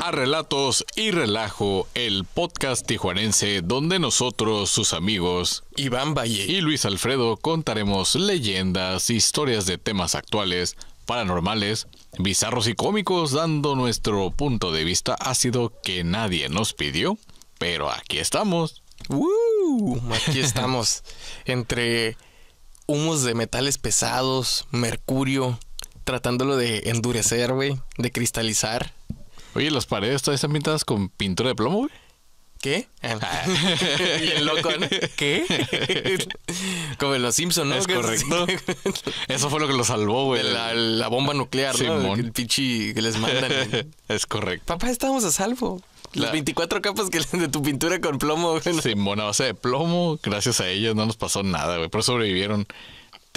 a Relatos y Relajo, el podcast tijuanense donde nosotros, sus amigos, Iván Valle y Luis Alfredo contaremos leyendas, historias de temas actuales, paranormales, bizarros y cómicos, dando nuestro punto de vista ácido que nadie nos pidió, pero aquí estamos. Aquí estamos, entre humos de metales pesados, mercurio, tratándolo de endurecer, güey, de cristalizar. Oye, las paredes todavía están pintadas con pintura de plomo, güey. ¿Qué? Ah. loco, ¿no? ¿qué? Como en los Simpsons, ¿no? Es correcto. Eso fue lo que lo salvó, güey. La, la, bomba nuclear, Simón. El pichi que les mandan. Es correcto. Papá, estamos a salvo. Las 24 capas que de tu pintura con plomo, güey. Simón, a base de plomo, gracias a ellos no nos pasó nada, güey. Pero sobrevivieron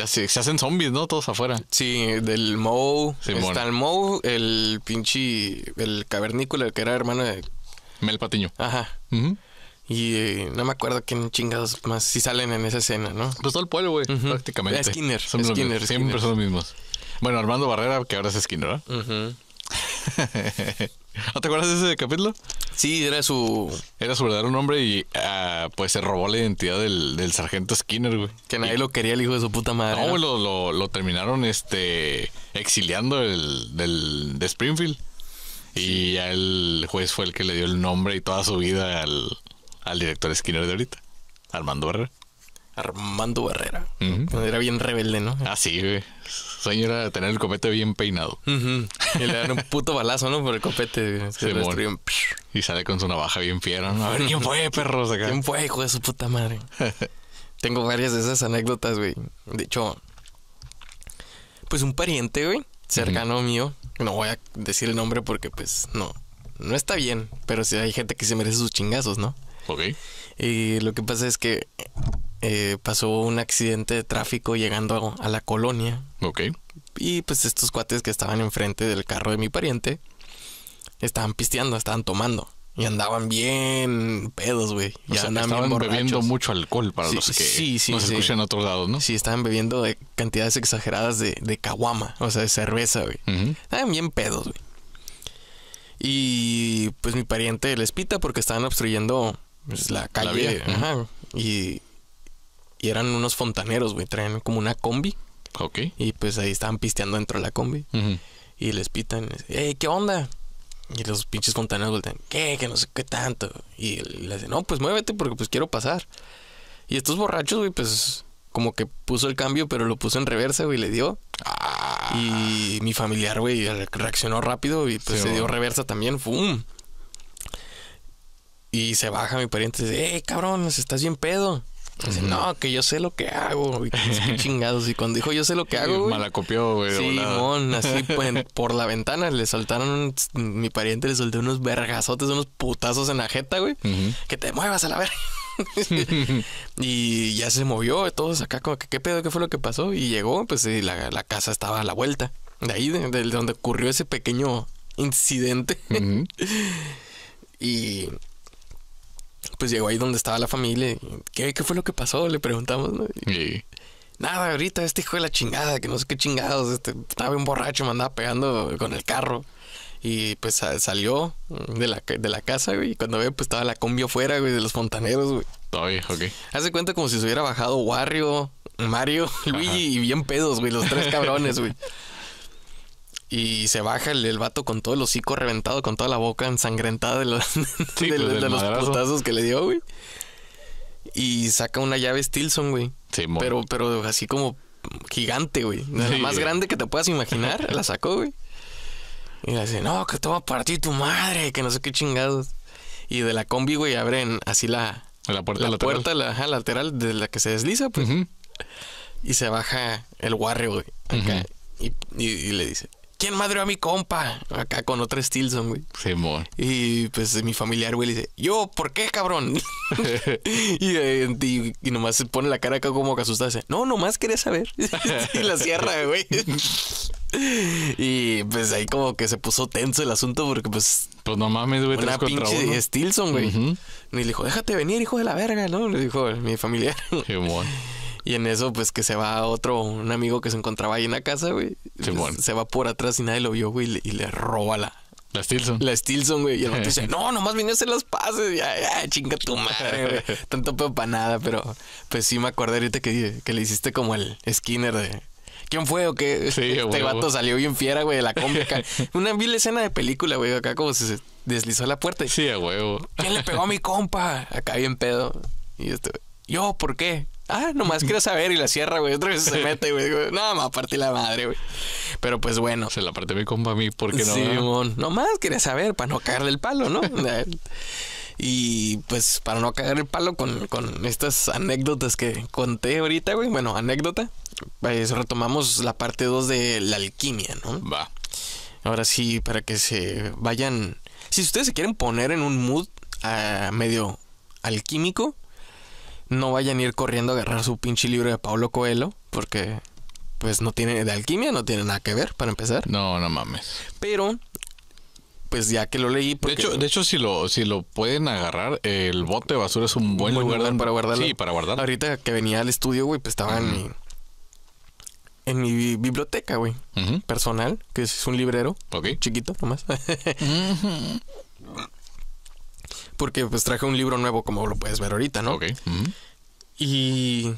se hacen zombies, ¿no? Todos afuera. Sí, del Moe. está el Moe, el pinche. El cavernícola, el que era hermano de. Mel Patiño. Ajá. Y eh, no me acuerdo quién chingados más si salen en esa escena, ¿no? Pues todo el pueblo, güey, prácticamente. Skinner. Son Skinner, Siempre son los mismos. Bueno, Armando Barrera, que ahora es Skinner, ¿no? Ajá. ¿No te acuerdas de ese capítulo? Sí, era su. Era su verdadero nombre y ah, pues se robó la identidad del, sargento Skinner, güey. Que nadie lo quería el hijo de su puta madre. No, Lo, terminaron este exiliando de Springfield. Y ya el juez fue el que le dio el nombre y toda su vida al, director Skinner de ahorita, Armando Barrera. Armando Barrera. Era bien rebelde, ¿no? Ah, sí, güey sueño era tener el copete bien peinado. Y le dan un puto balazo, ¿no? Por el copete. Se destruyen. Y sale con su navaja bien fiera. ¿no? A ver, ¿quién fue, perros? Acá? ¿Quién fue, hijo de su puta madre? Tengo varias de esas anécdotas, güey. De hecho, pues un pariente, güey, cercano mío. No voy a decir el nombre porque, pues, no. No está bien, pero sí hay gente que se merece sus chingazos, ¿no? Ok. Y lo que pasa es que eh, pasó un accidente de tráfico llegando a, la colonia. Ok. Y pues estos cuates que estaban enfrente del carro de mi pariente estaban pisteando, estaban tomando. Y andaban bien pedos, güey. Ya andaban estaban bebiendo mucho alcohol para los que sí, sí, nos escuchan a otros lados, ¿no? Sí, estaban bebiendo cantidades exageradas de, caguama, o sea, de cerveza, güey. Estaban bien pedos, güey. Y pues mi pariente les pita porque estaban obstruyendo pues, la calle. Ajá. Y y eran unos fontaneros, güey. Traían como una combi. Ok. Y pues ahí estaban pisteando dentro de la combi. Y les pitan. eh ¿qué onda? Y los pinches fontaneros voltean. ¿Qué? Que no sé qué tanto. Y le dicen, no, pues muévete porque pues quiero pasar. Y estos borrachos, güey, pues como que puso el cambio, pero lo puso en reversa, güey, le dio. Ah. Y mi familiar, güey, reaccionó rápido y pues se dio reversa también. ¡Fum! Y se baja mi pariente y dice, ¡eh, cabrón! Estás bien pedo no, que yo sé lo que hago. Y chingados. Y cuando dijo, yo sé lo que hago. Malacopió, güey. mon, así pues, por la ventana le soltaron... Mi pariente le soltó unos vergazotes, unos putazos en la jeta, güey. Que te muevas a la verga. y ya se movió, todos acá, como que qué pedo, qué fue lo que pasó. Y llegó, pues y la, casa estaba a la vuelta. De ahí, de, donde ocurrió ese pequeño incidente. y pues llegó ahí donde estaba la familia. ¿Qué, fue lo que pasó? Le preguntamos, Nada, ahorita este hijo de la chingada, que no sé qué chingados, este, estaba un borracho, me andaba pegando con el carro. Y pues salió de la, de la casa, güey. Y cuando ve, pues estaba la combi afuera, güey, de los fontaneros, güey. Todavía, ok. Hace cuenta como si se hubiera bajado Wario, Mario, Luigi y bien pedos, güey, los tres cabrones, güey. y se baja el, el, vato con todo el hocico reventado, con toda la boca ensangrentada de los, pues, que le dio, güey. Y saca una llave Stilson, güey. Sí, pero, pero así como gigante, güey. La más grande que te puedas imaginar, la sacó, güey. Y le dice, no, que te va a partir tu madre, que no sé qué chingados. Y de la combi, güey, abren así la, la puerta la lateral. de la que se desliza, pues. Y se baja el warrior, güey. Acá. y le dice, ¿quién madreó a mi compa? Acá con otra Stilson, güey. mor! Y pues mi familiar, güey, le dice, yo, ¿por qué, cabrón? Eh, y, nomás se pone la cara acá como que asustada. Dice, no, nomás quería saber. y la cierra, güey. y pues ahí como que se puso tenso el asunto porque pues... Pues no mames, güey. Una pinche Y Stilson, güey. Y le dijo, déjate venir, hijo de la verga, ¿no? Le dijo mi familiar. mor! Y en eso, pues que se va otro, un amigo que se encontraba ahí en la casa, güey. Se va por atrás y nadie lo vio, güey, y le, roba la, la Stilson. La Stilson, güey. Y el vato dice, no, nomás vine a las pases. Ya, ya, chinga tu madre, güey. Tanto pedo para nada, pero pues sí me acordé ahorita que, que le hiciste como el Skinner de... ¿Quién fue o qué? Sí, este vato salió bien fiera, güey, de la combia. Una vil escena de película, güey, acá como se deslizó la puerta. sí, a huevo. ¿Quién le pegó a mi compa? Acá bien pedo. Y este, yo, ¿por qué? Ah, nomás quiero saber y la cierra, güey. Otra vez se mete, güey. Nada más, partí la madre, güey. Pero pues bueno. Se la parte mi compa a mí, porque no? Sí, nomás quería saber para no caer el palo, ¿no? y pues para no caer el palo con, estas anécdotas que conté ahorita, güey. Bueno, anécdota. Pues retomamos la parte 2 de la alquimia, ¿no? Va. Ahora sí, para que se vayan. Si ustedes se quieren poner en un mood ah, medio alquímico, no vayan a ir corriendo a agarrar su pinche libro de Pablo Coelho, porque pues no tiene de alquimia, no tiene nada que ver para empezar. No, no mames. Pero pues ya que lo leí porque... de hecho de hecho si lo si lo pueden agarrar el bote de basura es un buen, lugar, para guardarlo sí para guardarlo ahorita que venía al estudio güey pues estaba en mi en mi biblioteca güey personal que es un librero Ok. chiquito nomás porque pues traje un libro nuevo, como lo puedes ver ahorita, ¿no? Ok. Y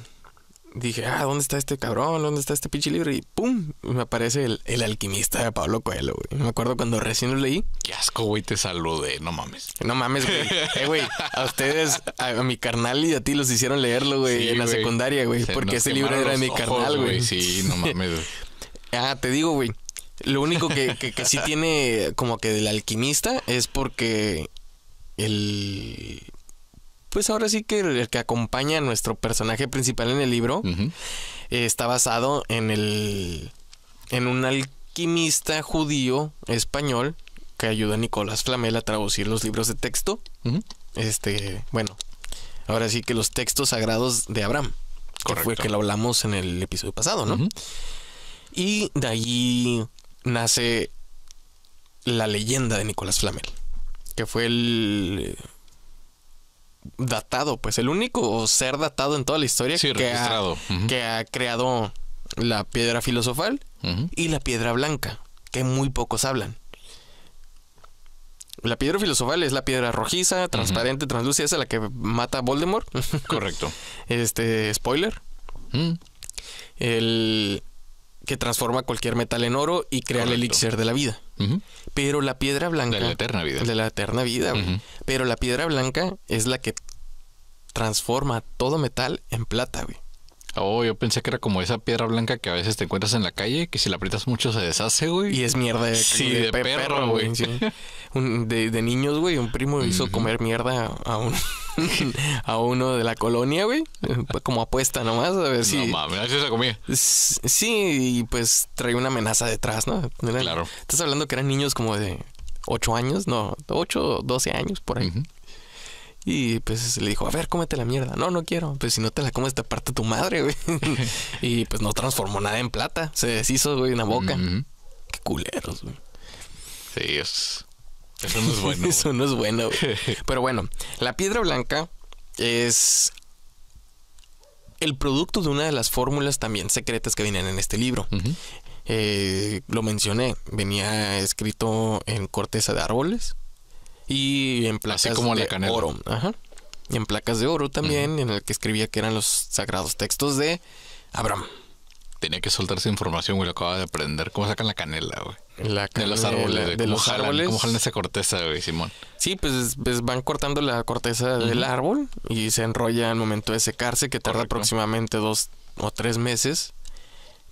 dije, ah, ¿dónde está este cabrón? ¿Dónde está este pinche libro? Y pum, me aparece el, alquimista de Pablo Coelho, güey. Me acuerdo cuando recién lo leí. Qué asco, güey, te saludé, no mames. No mames, güey. eh, güey, a ustedes, a, mi carnal y a ti los hicieron leerlo, güey, en la secundaria, güey. porque ese libro era de mi carnal, güey. Sí, no mames. ah, te digo, güey. Lo único que sí tiene como que del alquimista es porque pues ahora sí que el que acompaña a nuestro personaje principal en el libro eh, está basado en el en un alquimista judío español que ayuda a Nicolás Flamel a traducir los libros de texto. Este, bueno, ahora sí que los textos sagrados de Abraham, que fue que lo hablamos en el episodio pasado, ¿no? Y de allí nace la leyenda de Nicolás Flamel que fue el eh, datado, pues el único ser datado en toda la historia que, ha, creado la piedra filosofal y la piedra blanca, que muy pocos hablan. La piedra filosofal es la piedra rojiza, transparente, uh translúcida, esa es la que mata a Voldemort. Correcto. este, spoiler. El, que transforma cualquier metal en oro y crea el elixir de la vida. Pero la piedra blanca... De la eterna vida. De la eterna vida. Pero la piedra blanca es la que transforma todo metal en plata, güey. Oh, yo pensé que era como esa piedra blanca que a veces te encuentras en la calle, que si la aprietas mucho se deshace, güey. Y es mierda eh, de, perro, güey. De, niños, güey. Un primo hizo comer mierda a, a uno de la colonia, güey. Como apuesta nomás, a ver si... No mames, se comía. Sí, y pues trae una amenaza detrás, ¿no? claro. Estás hablando que eran niños como de 8 años, no, 8 o 12 años por ahí. Y pues le dijo, a ver, cómete la mierda. No, no quiero. Pues si no te la comes, te parte tu madre, güey. y pues no transformó nada en plata. Se deshizo, güey, una boca. Qué culeros, güey. Sí, eso, eso no es bueno. eso no es bueno, Pero bueno, la piedra blanca es el producto de una de las fórmulas también secretas que vienen en este libro. Eh, lo mencioné, venía escrito en corteza de árboles, y en placas de oro. Y en placas de oro también, en el que escribía que eran los sagrados textos de Abraham. Tenía que soltar esa información, güey, lo acaba de aprender. ¿Cómo sacan la canela, güey? de los árboles, de, los árboles. ¿Cómo jalan esa corteza, güey, Simón? Sí, pues, pues van cortando la corteza del árbol y se enrolla al momento de secarse, que tarda aproximadamente dos o tres meses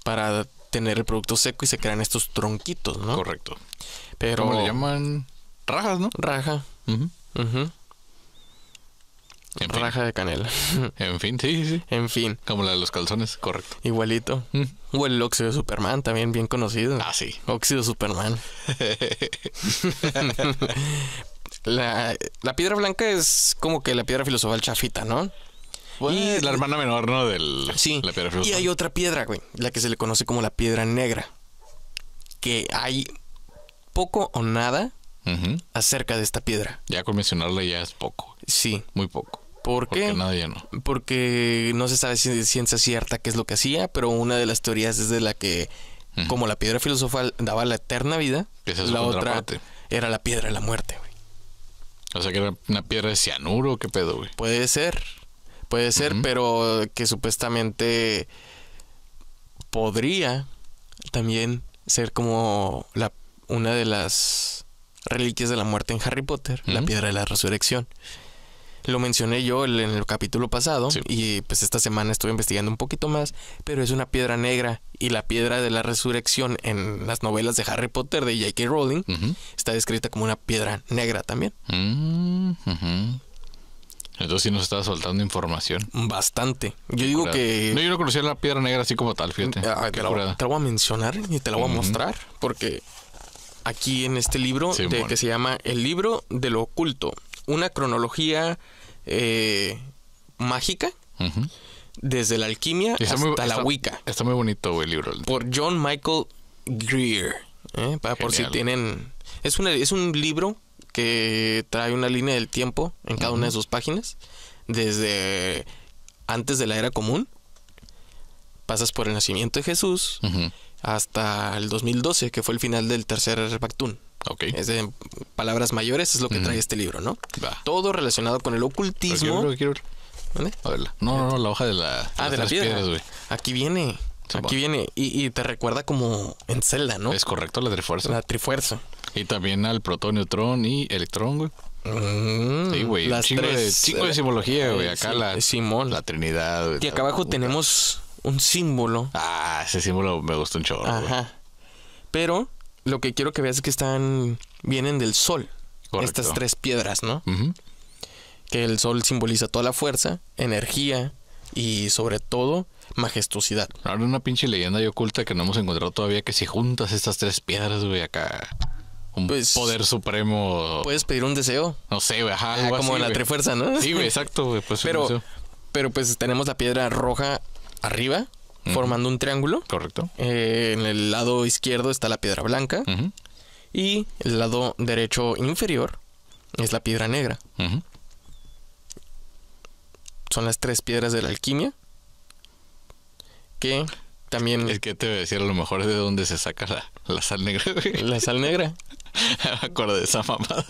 para tener el producto seco y se crean estos tronquitos, ¿no? Correcto. Pero, ¿Cómo le llaman? rajas, ¿no? Raja. raja de canela. en fin, sí, sí. En fin. Como la de los calzones, correcto. Igualito. O el óxido Superman, también bien conocido. Ah, sí. Óxido Superman. la, piedra blanca es como que la piedra filosofal chafita, ¿no? Pues, y la hermana menor, ¿no? sí. Y hay otra piedra, güey, la que se le conoce como la piedra negra. Que hay poco o nada acerca de esta piedra. Ya con mencionarla ya es poco. Sí. Muy poco. ¿Por qué? Porque nadie no. Porque no se sabe si ciencia cierta qué es lo que hacía, pero una de las teorías es de la que, como la piedra filosofal daba la eterna vida, la otra era la piedra de la muerte, O sea que era una piedra de cianuro, qué pedo, güey. Puede ser, puede ser, pero que supuestamente podría también ser como la una de las Reliquias de la Muerte en Harry Potter, la Piedra de la Resurrección. Lo mencioné yo en el capítulo pasado y pues esta semana estuve investigando un poquito más, pero es una piedra negra y la piedra de la resurrección en las novelas de Harry Potter de J.K. Rowling está descrita como una piedra negra también. Entonces sí nos está soltando información. Bastante. Yo digo que... No, yo no conocía la piedra negra así como tal, fíjate. Ah, te, la, voy a mencionar y te la voy a mostrar porque aquí en este libro que se llama El libro de lo oculto, una cronología eh, mágica. Desde la alquimia hasta la Wicca. Está muy bonito el libro. Por John Michael Greer. Eh, Para, por si tienen. Es, es un libro que trae una línea del tiempo en cada una de sus páginas. Desde antes de la era común. Pasas por el nacimiento de Jesús hasta el 2012, que fue el final del tercer Pactum. Ok. Es de palabras mayores, es lo que mm. trae este libro, ¿no? Todo relacionado con el ocultismo. Quiero, quiero... A No, no, no, eh, la hoja de la. ah, de las piedras, güey. Aquí viene. Aquí viene y, y, te recuerda como en Zelda, ¿no? Es correcto, la trifuerza. La trifuerza. Y también al protón, neutrón y electrón, güey. Mm, sí, güey. Las de, de simbología, güey. Acá la, Simón. la Trinidad. y acá abajo tenemos un símbolo. Ah, ese símbolo me gusta un chorro. Ajá. Pero lo que quiero que veas es que están. vienen del sol. Estas tres piedras, ¿no? Que el sol simboliza toda la fuerza, energía y sobre todo majestuosidad. Ahora una pinche leyenda y oculta que no hemos encontrado todavía que si juntas estas tres piedras, güey, acá un pues, poder supremo. Puedes pedir un deseo. No sé, güey, ajá, ah, como en la wey. trifuerza, ¿no? Sí, güey, exacto, pues, pero, pero pues tenemos la piedra roja arriba, formando un triángulo. Correcto. Eh, en el lado izquierdo está la piedra blanca. Y el lado derecho inferior es la piedra negra. Son las tres piedras de la alquimia. Que también. Es que te voy a decir, a lo mejor de dónde se saca la, sal negra, La sal negra. Me de esa mamada.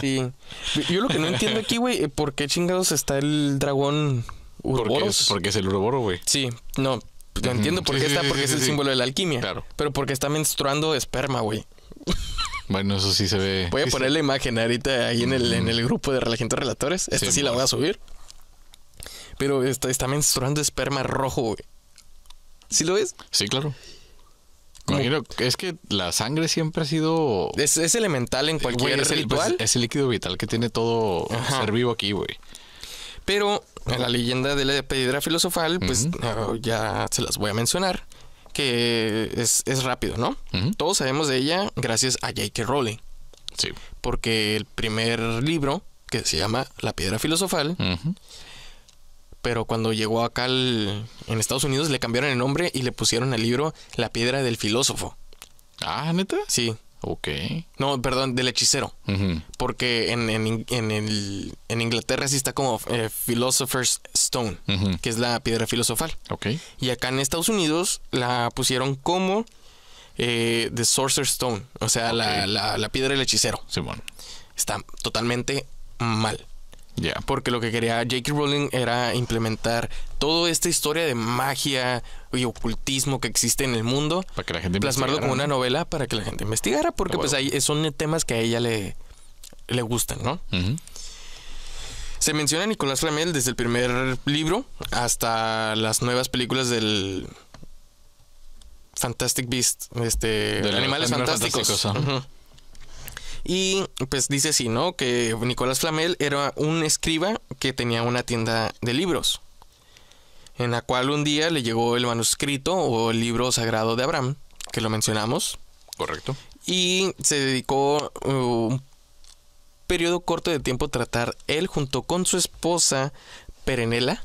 Sí. Yo lo que no entiendo aquí, güey, eh, ¿por qué chingados está el dragón porque es, el uroboro, güey. Sí, no. no entiendo por qué está, porque es el símbolo de la alquimia. Claro. Pero porque está menstruando esperma, güey. Bueno, eso sí se ve. Voy a poner la imagen ahorita ahí en el, en el grupo de la relatores. Esta sí, la voy a subir. Pero está, está menstruando esperma rojo, güey. ¿Sí lo ves? Sí, claro. Imagino, es que la sangre siempre ha sido. Es, elemental en eh, cualquier pues, es el, líquido vital que tiene todo ser vivo aquí, güey. Pero la leyenda de la piedra filosofal, pues ah, ya se las voy a mencionar, que es, es rápido, ¿no? Todos sabemos de ella gracias a J.K. Rowling. Sí. Porque el primer libro, que se llama La piedra filosofal, pero cuando llegó acá en Estados Unidos le cambiaron el nombre y le pusieron al libro La piedra del filósofo. Ah, neta. Sí. Ok. No, perdón, del hechicero. Porque en, el, en, Inglaterra sí está como eh, Philosopher's Stone, que es la piedra filosofal. Ok. Y acá en Estados Unidos la pusieron como eh, The Sorcerer's Stone, o sea, la, la, piedra del hechicero. Sí, bueno. Está totalmente mal porque lo que quería J.K. Rowling era implementar toda esta historia de magia y ocultismo que existe en el mundo, para que la gente plasmarlo como una novela para que la gente investigara, porque pues ahí son temas que a ella le, le gustan, ¿no? Se menciona a Nicolás Ramel desde el primer libro hasta las nuevas películas del Fantastic Beast, este, de animales, animales fantásticos. Y pues dice así, ¿no? Que Nicolás Flamel era un escriba que tenía una tienda de libros, en la cual un día le llegó el manuscrito o el libro sagrado de Abraham, que lo mencionamos. Correcto. Y se dedicó uh, un periodo corto de tiempo a tratar él junto con su esposa Perenela,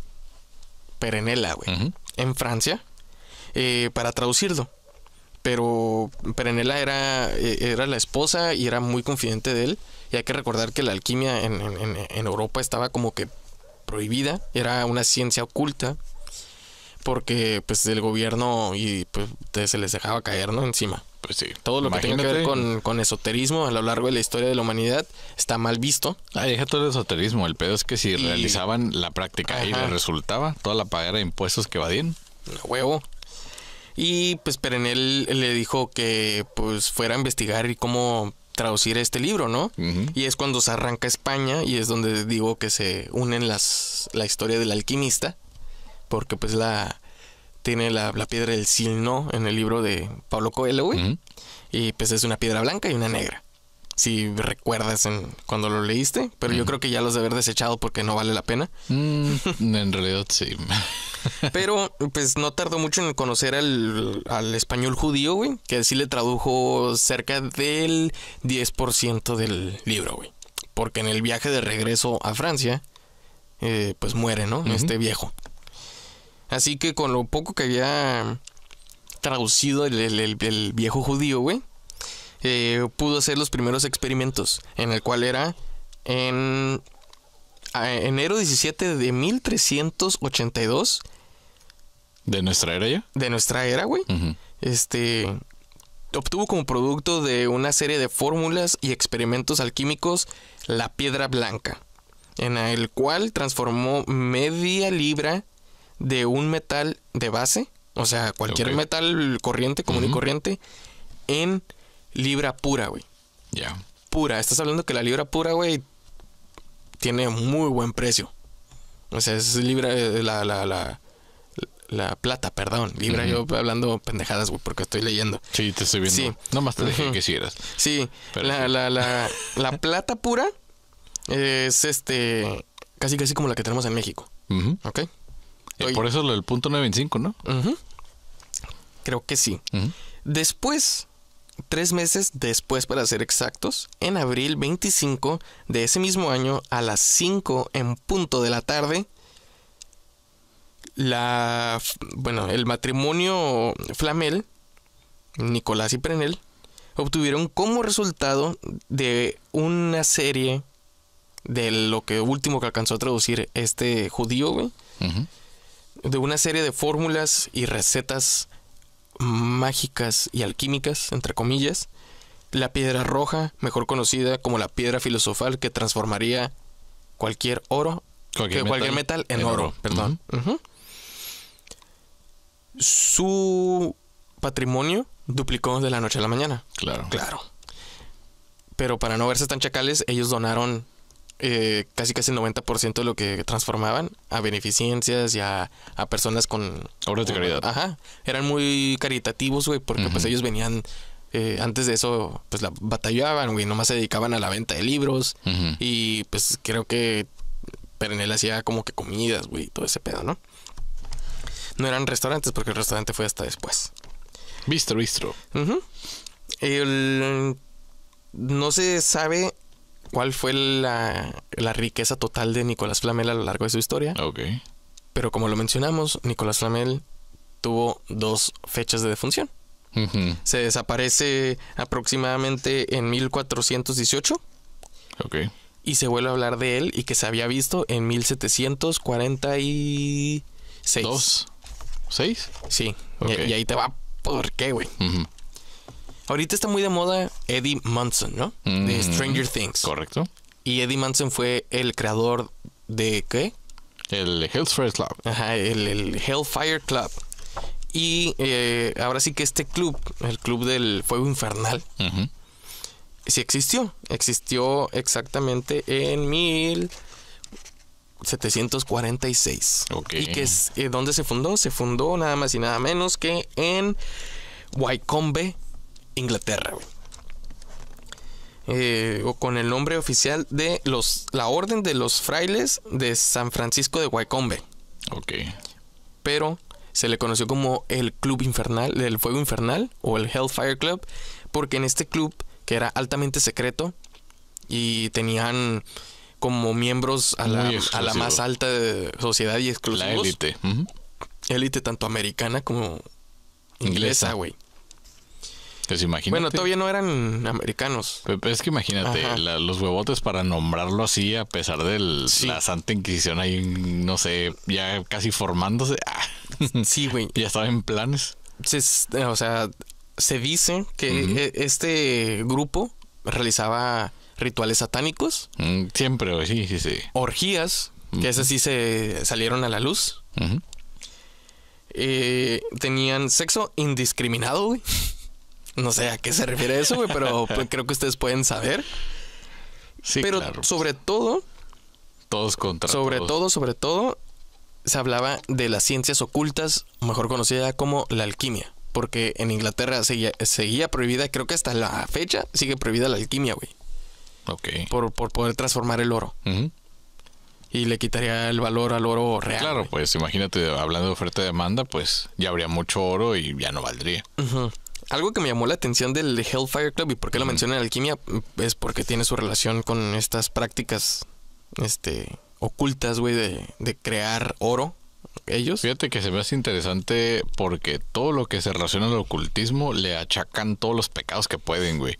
Perenela, güey, en Francia, eh, para traducirlo pero Perenela era, eh, era la esposa y era muy confidente de él. Y hay que recordar que la alquimia en, Europa estaba como que prohibida, era una ciencia oculta, porque pues el gobierno y pues se les dejaba caer, ¿no? Encima. Pues sí. Todo lo que tiene que ver con, esoterismo a lo largo de la historia de la humanidad está mal visto. Ah, deja todo el esoterismo. El pedo es que si realizaban la práctica Ahí y les resultaba, toda la paga de impuestos que evadían. Huevo. Y pues Perenel le dijo que pues fuera a investigar y cómo traducir este libro, ¿no? Y es cuando se arranca España y es donde digo que se unen las la historia del alquimista, porque pues la tiene la, piedra del silno en el libro de Pablo Coelho, Y pues es una piedra blanca y una negra si recuerdas en, cuando lo leíste, pero yo creo que ya los de haber desechado porque no vale la pena. Mm, en realidad sí. pero pues no tardó mucho en conocer al, español judío, güey, que sí le tradujo cerca del 10% del libro, güey. Porque en el viaje de regreso a Francia, eh, pues muere, ¿no? Este viejo. Así que con lo poco que había traducido el, el viejo judío, güey, eh, pudo hacer los primeros experimentos, en el cual era en enero 17 de 1382. ¿De nuestra era ya? De nuestra era, güey. Este obtuvo como producto de una serie de fórmulas y experimentos alquímicos la piedra blanca, en el cual transformó media libra de un metal de base, o sea, cualquier metal corriente, común y corriente, en libra pura, güey. Ya. Pura. Estás hablando que la libra pura, güey, tiene muy buen precio. O sea, es libra, eh, la, la, plata, perdón. Libra, yo hablando pendejadas, güey, porque estoy leyendo. Sí, te estoy viendo. Sí. Nomás te dejé que si Sí, la, sí. La, la, plata pura es este, casi casi como la que tenemos en México. ¿Ok? Eh, por eso lo del punto 95, ¿no? Creo que sí. Después Tres meses después, para ser exactos, en abril 25 de ese mismo año, a las 5 en punto de la tarde, la, bueno, el matrimonio Flamel, Nicolás y Prenel, obtuvieron como resultado de una serie de lo que último que alcanzó a traducir este judío, de una serie de fórmulas y recetas mágicas y alquímicas, entre comillas, la piedra roja, mejor conocida como la piedra filosofal que transformaría cualquier oro, cualquier, metal, en, oro, perdón. Su patrimonio duplicó de la noche a la mañana. Claro. Claro. Pero para no verse tan chacales, ellos donaron eh, casi casi el 90% de lo que transformaban a beneficencias y a, personas con... Obras de caridad. ajá. Eran muy caritativos, güey, porque pues ellos venían... Eh, antes de eso, pues la batallaban, güey, nomás se dedicaban a la venta de libros. Y pues creo que Perenel hacía como que comidas, güey, todo ese pedo, ¿no? No eran restaurantes porque el restaurante fue hasta después. Bistro, bistro. no se sabe cuál fue la, riqueza total de Nicolás Flamel a lo largo de su historia. Ok. Pero como lo mencionamos, Nicolás Flamel tuvo dos fechas de defunción. Se desaparece aproximadamente en 1418. Ok. Y se vuelve a hablar de él y que se había visto en 1746. ¿Dos? ¿Seis? Sí. Y, ahí te va. ¿Por qué, güey? Ahorita está muy de moda Eddie Munson, ¿no? de mm. Stranger Things. Correcto. Y Eddie Munson fue el creador de qué? El Hellfire Club. Ajá, el, Hellfire Club. Y eh, ahora sí que este club, el club del fuego infernal, sí existió. Existió exactamente en 1746. ¿Y que es, eh, dónde se fundó? Se fundó nada más y nada menos que en Wycombe, Inglaterra, eh, o con el nombre oficial de los, la Orden de los Frailes de San Francisco de Guaycombe. Ok. Pero se le conoció como el Club Infernal, del Fuego Infernal o el Hellfire Club, porque en este club, que era altamente secreto, y tenían como miembros a, la, más alta sociedad y exclusivos. La élite. Élite tanto americana como inglesa, güey. Pues bueno, todavía no eran americanos. Es que imagínate, los huevotes para nombrarlo así, a pesar de la Santa Inquisición ahí, no sé, ya casi formándose. Ah, sí, güey. ya estaba en planes. Eh, o sea, se dice que e, este grupo realizaba rituales satánicos. Mm, siempre, güey, sí, sí, sí. Orgías, que esas sí se salieron a la luz. Eh, tenían sexo indiscriminado, güey. No sé a qué se refiere eso, güey, pero pues, creo que ustedes pueden saber. Sí, pero sobre todo. Todos contra Sobre todo, sobre todo, se hablaba de las ciencias ocultas, mejor conocida como la alquimia. Porque en Inglaterra seguía, prohibida, creo que hasta la fecha sigue prohibida la alquimia, güey. Ok. Por, por poder transformar el oro. Y le quitaría el valor al oro real. Claro, pues imagínate, hablando de oferta y demanda, pues ya habría mucho oro y ya no valdría. Ajá algo que me llamó la atención del Hellfire Club y por qué lo menciona en Alquimia es porque tiene su relación con estas prácticas este, ocultas, güey, de, de crear oro ellos. Fíjate que se me hace interesante porque todo lo que se relaciona al ocultismo le achacan todos los pecados que pueden, güey.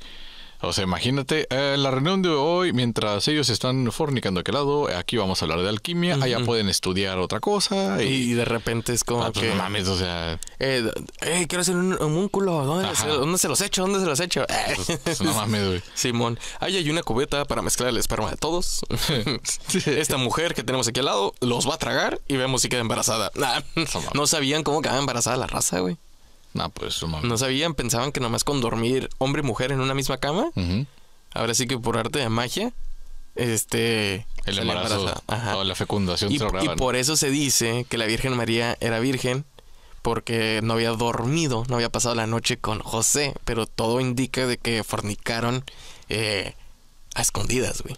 O sea, imagínate, eh, la reunión de hoy, mientras ellos están fornicando aquel lado, aquí vamos a hablar de alquimia, allá pueden estudiar otra cosa. Y, de repente es como ah, pues que... mames, o sea... Eh, eh, quiero hacer un homúnculo, ¿dónde, se, los echo? ¿Dónde se los echo? Pues, pues, hecho? mames, güey. Simón, ahí hay una cubeta para mezclar el esperma de todos. Esta mujer que tenemos aquí al lado los va a tragar y vemos si queda embarazada. no sabían cómo quedaba embarazada la raza, güey. No, pues sabían, pensaban que nomás con dormir hombre y mujer en una misma cama, ahora sí que por arte de magia, este... El embarazo o la fecundación y, por eso se dice que la Virgen María era virgen, porque no había dormido, no había pasado la noche con José, pero todo indica de que fornicaron eh, a escondidas, güey.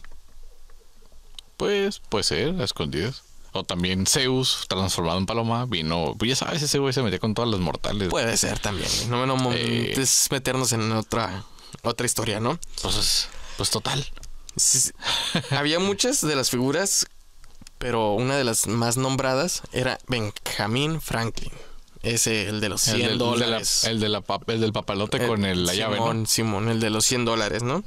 Pues, puede ser, a escondidas también Zeus, transformado en paloma, vino. Pues ya sabes, ese güey se metió con todas las mortales. Puede ser también. No, menos eh, es meternos en otra, otra historia, ¿no? Pues, pues total. había muchas de las figuras, pero una de las más nombradas era Benjamin Franklin. Ese, el de los 100 dólares. el, de la, el, del papalote con la llave. ¿no? Simón, el de los 100 dólares, ¿no?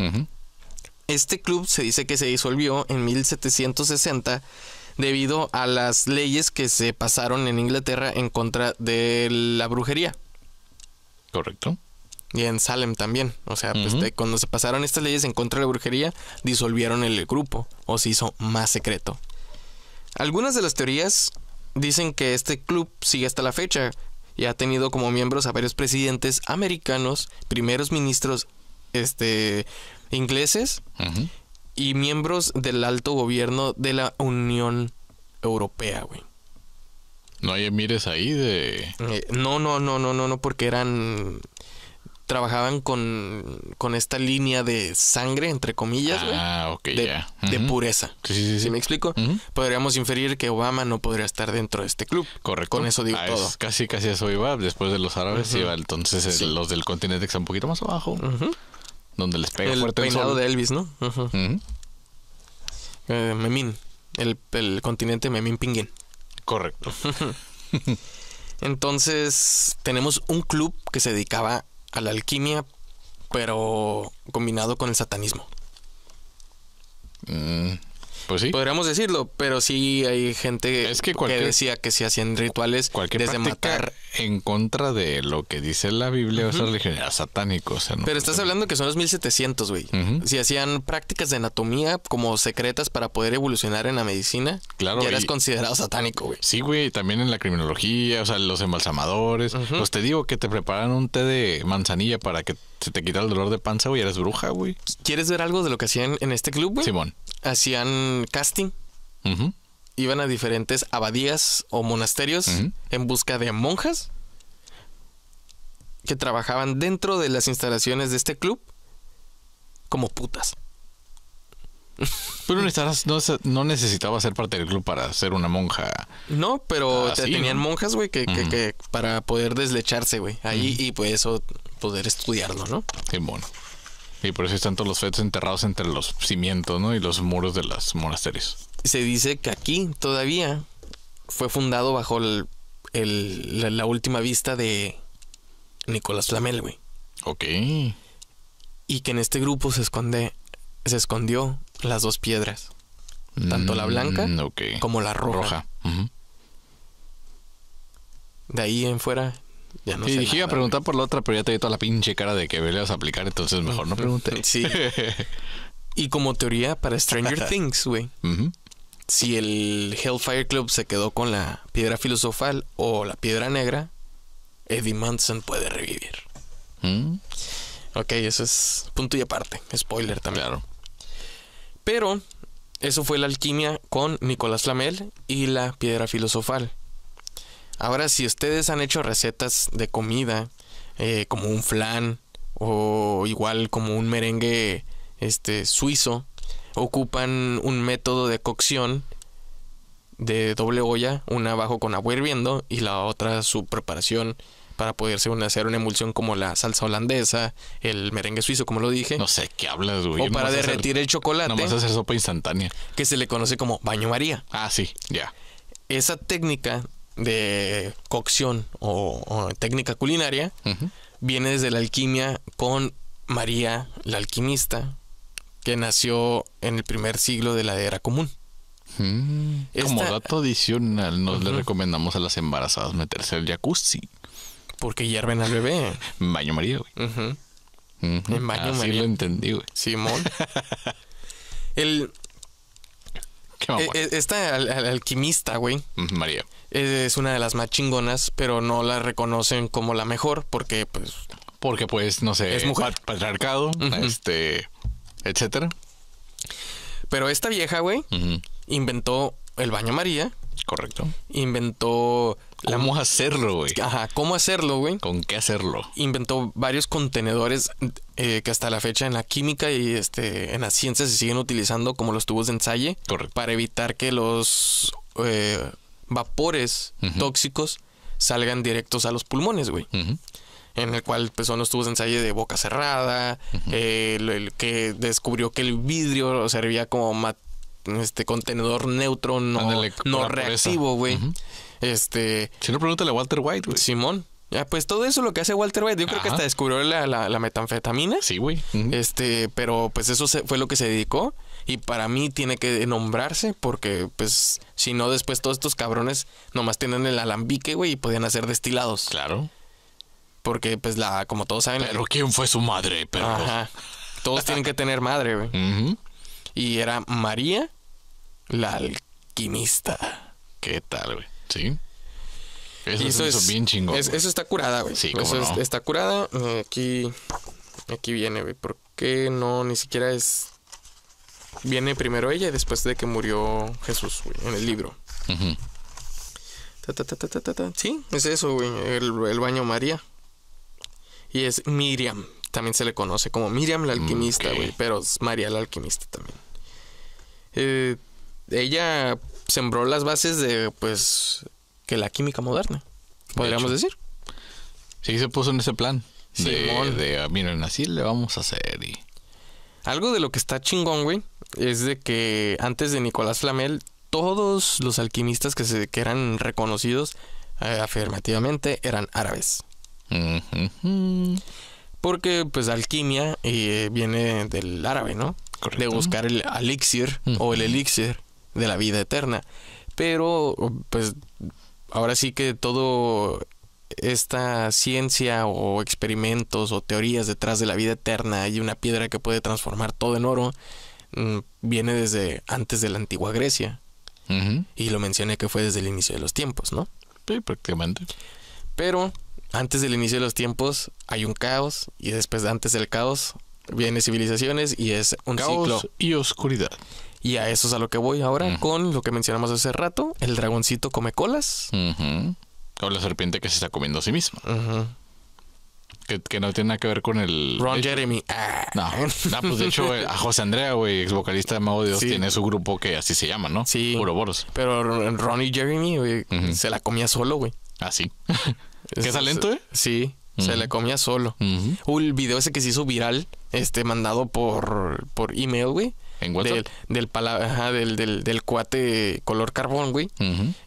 Este club se dice que se disolvió en 1760 debido a las leyes que se pasaron en Inglaterra en contra de la brujería. Correcto. Y en Salem también. O sea, pues, cuando se pasaron estas leyes en contra de la brujería, disolvieron el grupo o se hizo más secreto. Algunas de las teorías dicen que este club sigue hasta la fecha y ha tenido como miembros a varios presidentes americanos, primeros ministros este, ingleses, y miembros del alto gobierno de la Unión Europea, güey. No hay emires ahí de... Eh, no, no, no, no, no, no, porque eran... Trabajaban con, con esta línea de sangre, entre comillas, güey. Ah, okay, ya. de, pureza. Sí, sí, sí. me explico? Podríamos inferir que Obama no podría estar dentro de este club. Correcto. Con eso digo ah, todo. casi, casi eso iba. Después de los árabes iba entonces los del continente que un poquito más abajo donde les pega el fuerte de Elvis, ¿no? Eh, Memín, el, continente Memín Pinguín. Correcto. Entonces, tenemos un club que se dedicaba a la alquimia, pero combinado con el satanismo. Mm. Pues Podríamos decirlo, pero sí hay gente que, decía que se hacían rituales desde matar. En contra de lo que dice la Biblia, o esas satánico. pero estás hablando que son los 1700, güey. Si hacían prácticas de anatomía como secretas para poder evolucionar en la medicina, claro, ya eras considerado satánico, güey. Sí, güey, también en la criminología, o sea, los embalsamadores. Pues te digo que te preparan un té de manzanilla para que se te quita el dolor de panza, güey, eres bruja, güey. ¿Quieres ver algo de lo que hacían en este club, güey? Simón hacían casting. Iban a diferentes abadías o monasterios en busca de monjas que trabajaban dentro de las instalaciones de este club como putas. Pero no, no necesitaba ser parte del club para ser una monja. No, pero ah, tenían monjas, güey, que, para poder deslecharse, güey. Ahí y pues eso, poder estudiarlo, ¿no? Qué bueno. Y por eso están todos los fetos enterrados entre los cimientos, ¿no? Y los muros de los monasterios. Se dice que aquí todavía fue fundado bajo la, última vista de Nicolás Flamel, güey. Ok. Y que en este grupo se esconde, se escondió las dos piedras. Tanto la blanca mm, como la roja. De ahí en fuera ya dije, iba a preguntar por la otra, pero ya te dio toda la pinche cara de que le vas a aplicar, entonces mejor no pregunte. Sí. y como teoría para Stranger Things, güey. Si el Hellfire Club se quedó con la piedra filosofal o la piedra negra, Eddie Manson puede revivir. Mm. Ok, eso es punto y aparte. Spoiler también. Claro. Pero eso fue la alquimia con Nicolás Lamel y la piedra filosofal. Ahora, si ustedes han hecho recetas de comida, eh, como un flan o igual como un merengue este, suizo, ocupan un método de cocción de doble olla, una abajo con agua hirviendo y la otra su preparación para poderse hacer una emulsión como la salsa holandesa, el merengue suizo, como lo dije. No sé qué hablas, güey. O para derretir el chocolate. a hacer sopa instantánea. Que se le conoce como baño María. Ah, sí, ya. Esa técnica de cocción o, técnica culinaria viene desde la alquimia con María la alquimista, que nació en el primer siglo de la era común. Mm. como dato adicional, no le recomendamos a las embarazadas meterse al jacuzzi. Porque hierven al bebé. baño marido, güey. En baño Así lo entendí, güey. Simón. el, eh, eh, esta alquimista, güey. María. Es una de las más chingonas, pero no la reconocen como la mejor porque, pues. Porque, pues, no sé. Es mujer. Patriarcado, este. etcétera. Pero esta vieja, güey, inventó el baño María. Correcto. Inventó la a hacerlo, güey. Ajá, ¿cómo hacerlo, güey? ¿Con qué hacerlo? Inventó varios contenedores eh, que hasta la fecha en la química y este, en la ciencia se siguen utilizando como los tubos de ensayo. Correcto. Para evitar que los eh, vapores tóxicos salgan directos a los pulmones, güey. En el cual pues, son los tubos de ensayo de boca cerrada, eh, el, que descubrió que el vidrio servía como este contenedor neutro, no, no reactivo, güey. Este. Si no, pregúntale a Walter White, güey. Simón. Ya, pues todo eso lo que hace Walter White, yo creo que hasta descubrió la, metanfetamina. Sí, güey. Este, pero pues eso fue lo que se dedicó. Y para mí tiene que nombrarse porque, pues, si no, después todos estos cabrones nomás tienen el alambique, güey, y podían hacer destilados. Claro. Porque, pues, la, como todos saben. Pero ¿quién fue su madre? Pero... Ajá. Todos tienen que tener madre, güey. Y era María la alquimista. ¿Qué tal, güey? Sí. Eso, es bien chingón. eso está curada, güey. Sí, eso está curada. Mm, aquí, aquí viene, güey. ¿Por qué no? Ni siquiera es. Viene primero ella después de que murió Jesús, güey, en el libro. sí, es eso, güey. El, baño María. Y es Miriam. También se le conoce como Miriam la alquimista, güey. Pero es María la alquimista también. Eh, ella sembró las bases de, pues, que la química moderna, podríamos decir. Sí, se puso en ese plan. Sí, de, de, miren, así le vamos a hacer y... Algo de lo que está chingón, güey, es de que antes de Nicolás Flamel, todos los alquimistas que, se, que eran reconocidos eh, afirmativamente eran árabes. Porque, pues, alquimia eh, viene del árabe, ¿no? De buscar el elixir o el elixir de la vida eterna. Pero, pues, ahora sí que todo esta ciencia o experimentos o teorías detrás de la vida eterna Hay una piedra que puede transformar todo en oro mm, viene desde antes de la antigua Grecia. Y lo mencioné que fue desde el inicio de los tiempos, ¿no? Sí, prácticamente. Pero antes del inicio de los tiempos hay un caos y después de antes del caos Vienen civilizaciones y es un caos y oscuridad. Y a eso es a lo que voy ahora con lo que mencionamos hace rato, el dragoncito come colas. O la serpiente que se está comiendo a sí misma. que, no tiene nada que ver con el... Ron Jeremy. Ah. No. pues de hecho eh, a José Andrea, güey, ex vocalista de Mago Dios, tiene su grupo que así se llama, ¿no? Sí. Pero Ron y Jeremy, se la comía solo, güey. Ah, sí. ¿Qué talento, eh? Sí. Se la comía solo. un el video ese que se hizo viral, este, mandado por, por email, güey. Del, del, ajá, del, cuate color carbón, güey,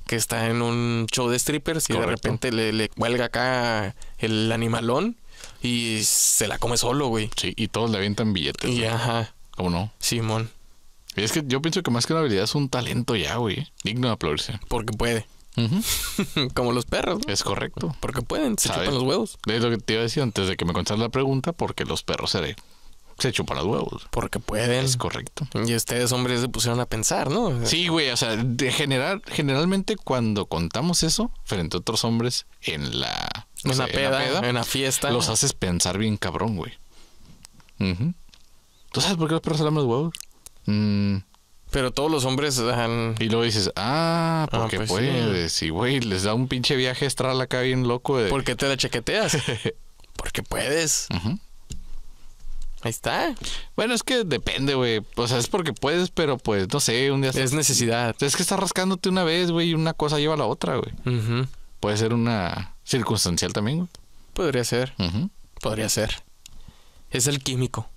que está en un show de strippers y de repente le, le cuelga acá el animalón y se la come solo, güey. Sí, y todos le avientan billetes. Y ajá. ¿Cómo no? Simón. Y es que yo pienso que más que una habilidad es un talento ya, güey. Digno de aplaudirse. Porque puede. Como los perros. Es correcto. Porque pueden, se los huevos. Es lo que te iba a decir antes de que me contestas la pregunta, porque los perros seré se para los huevos. Porque pueden. Es correcto. Y ustedes, hombres, se pusieron a pensar, ¿no? Sí, güey, o sea, de general, generalmente cuando contamos eso frente a otros hombres en la... en, la peda, en la fiesta. Los haces pensar bien cabrón, güey. Uh ¿Tú sabes por qué los perros se los huevos? Mm. Pero todos los hombres han... Y luego dices, ah, ah porque pues puedes. Y güey, les da un pinche viaje estral acá bien loco. De... ¿Por qué te la chaqueteas porque puedes. Ajá Ahí está. Bueno, es que depende, güey. O sea, es porque puedes, pero pues, no sé, un día... Es necesidad. Pues, es que estás rascándote una vez, güey, y una cosa lleva a la otra, güey. Puede ser una circunstancial también, güey. Podría ser. Podría ser. Es el químico.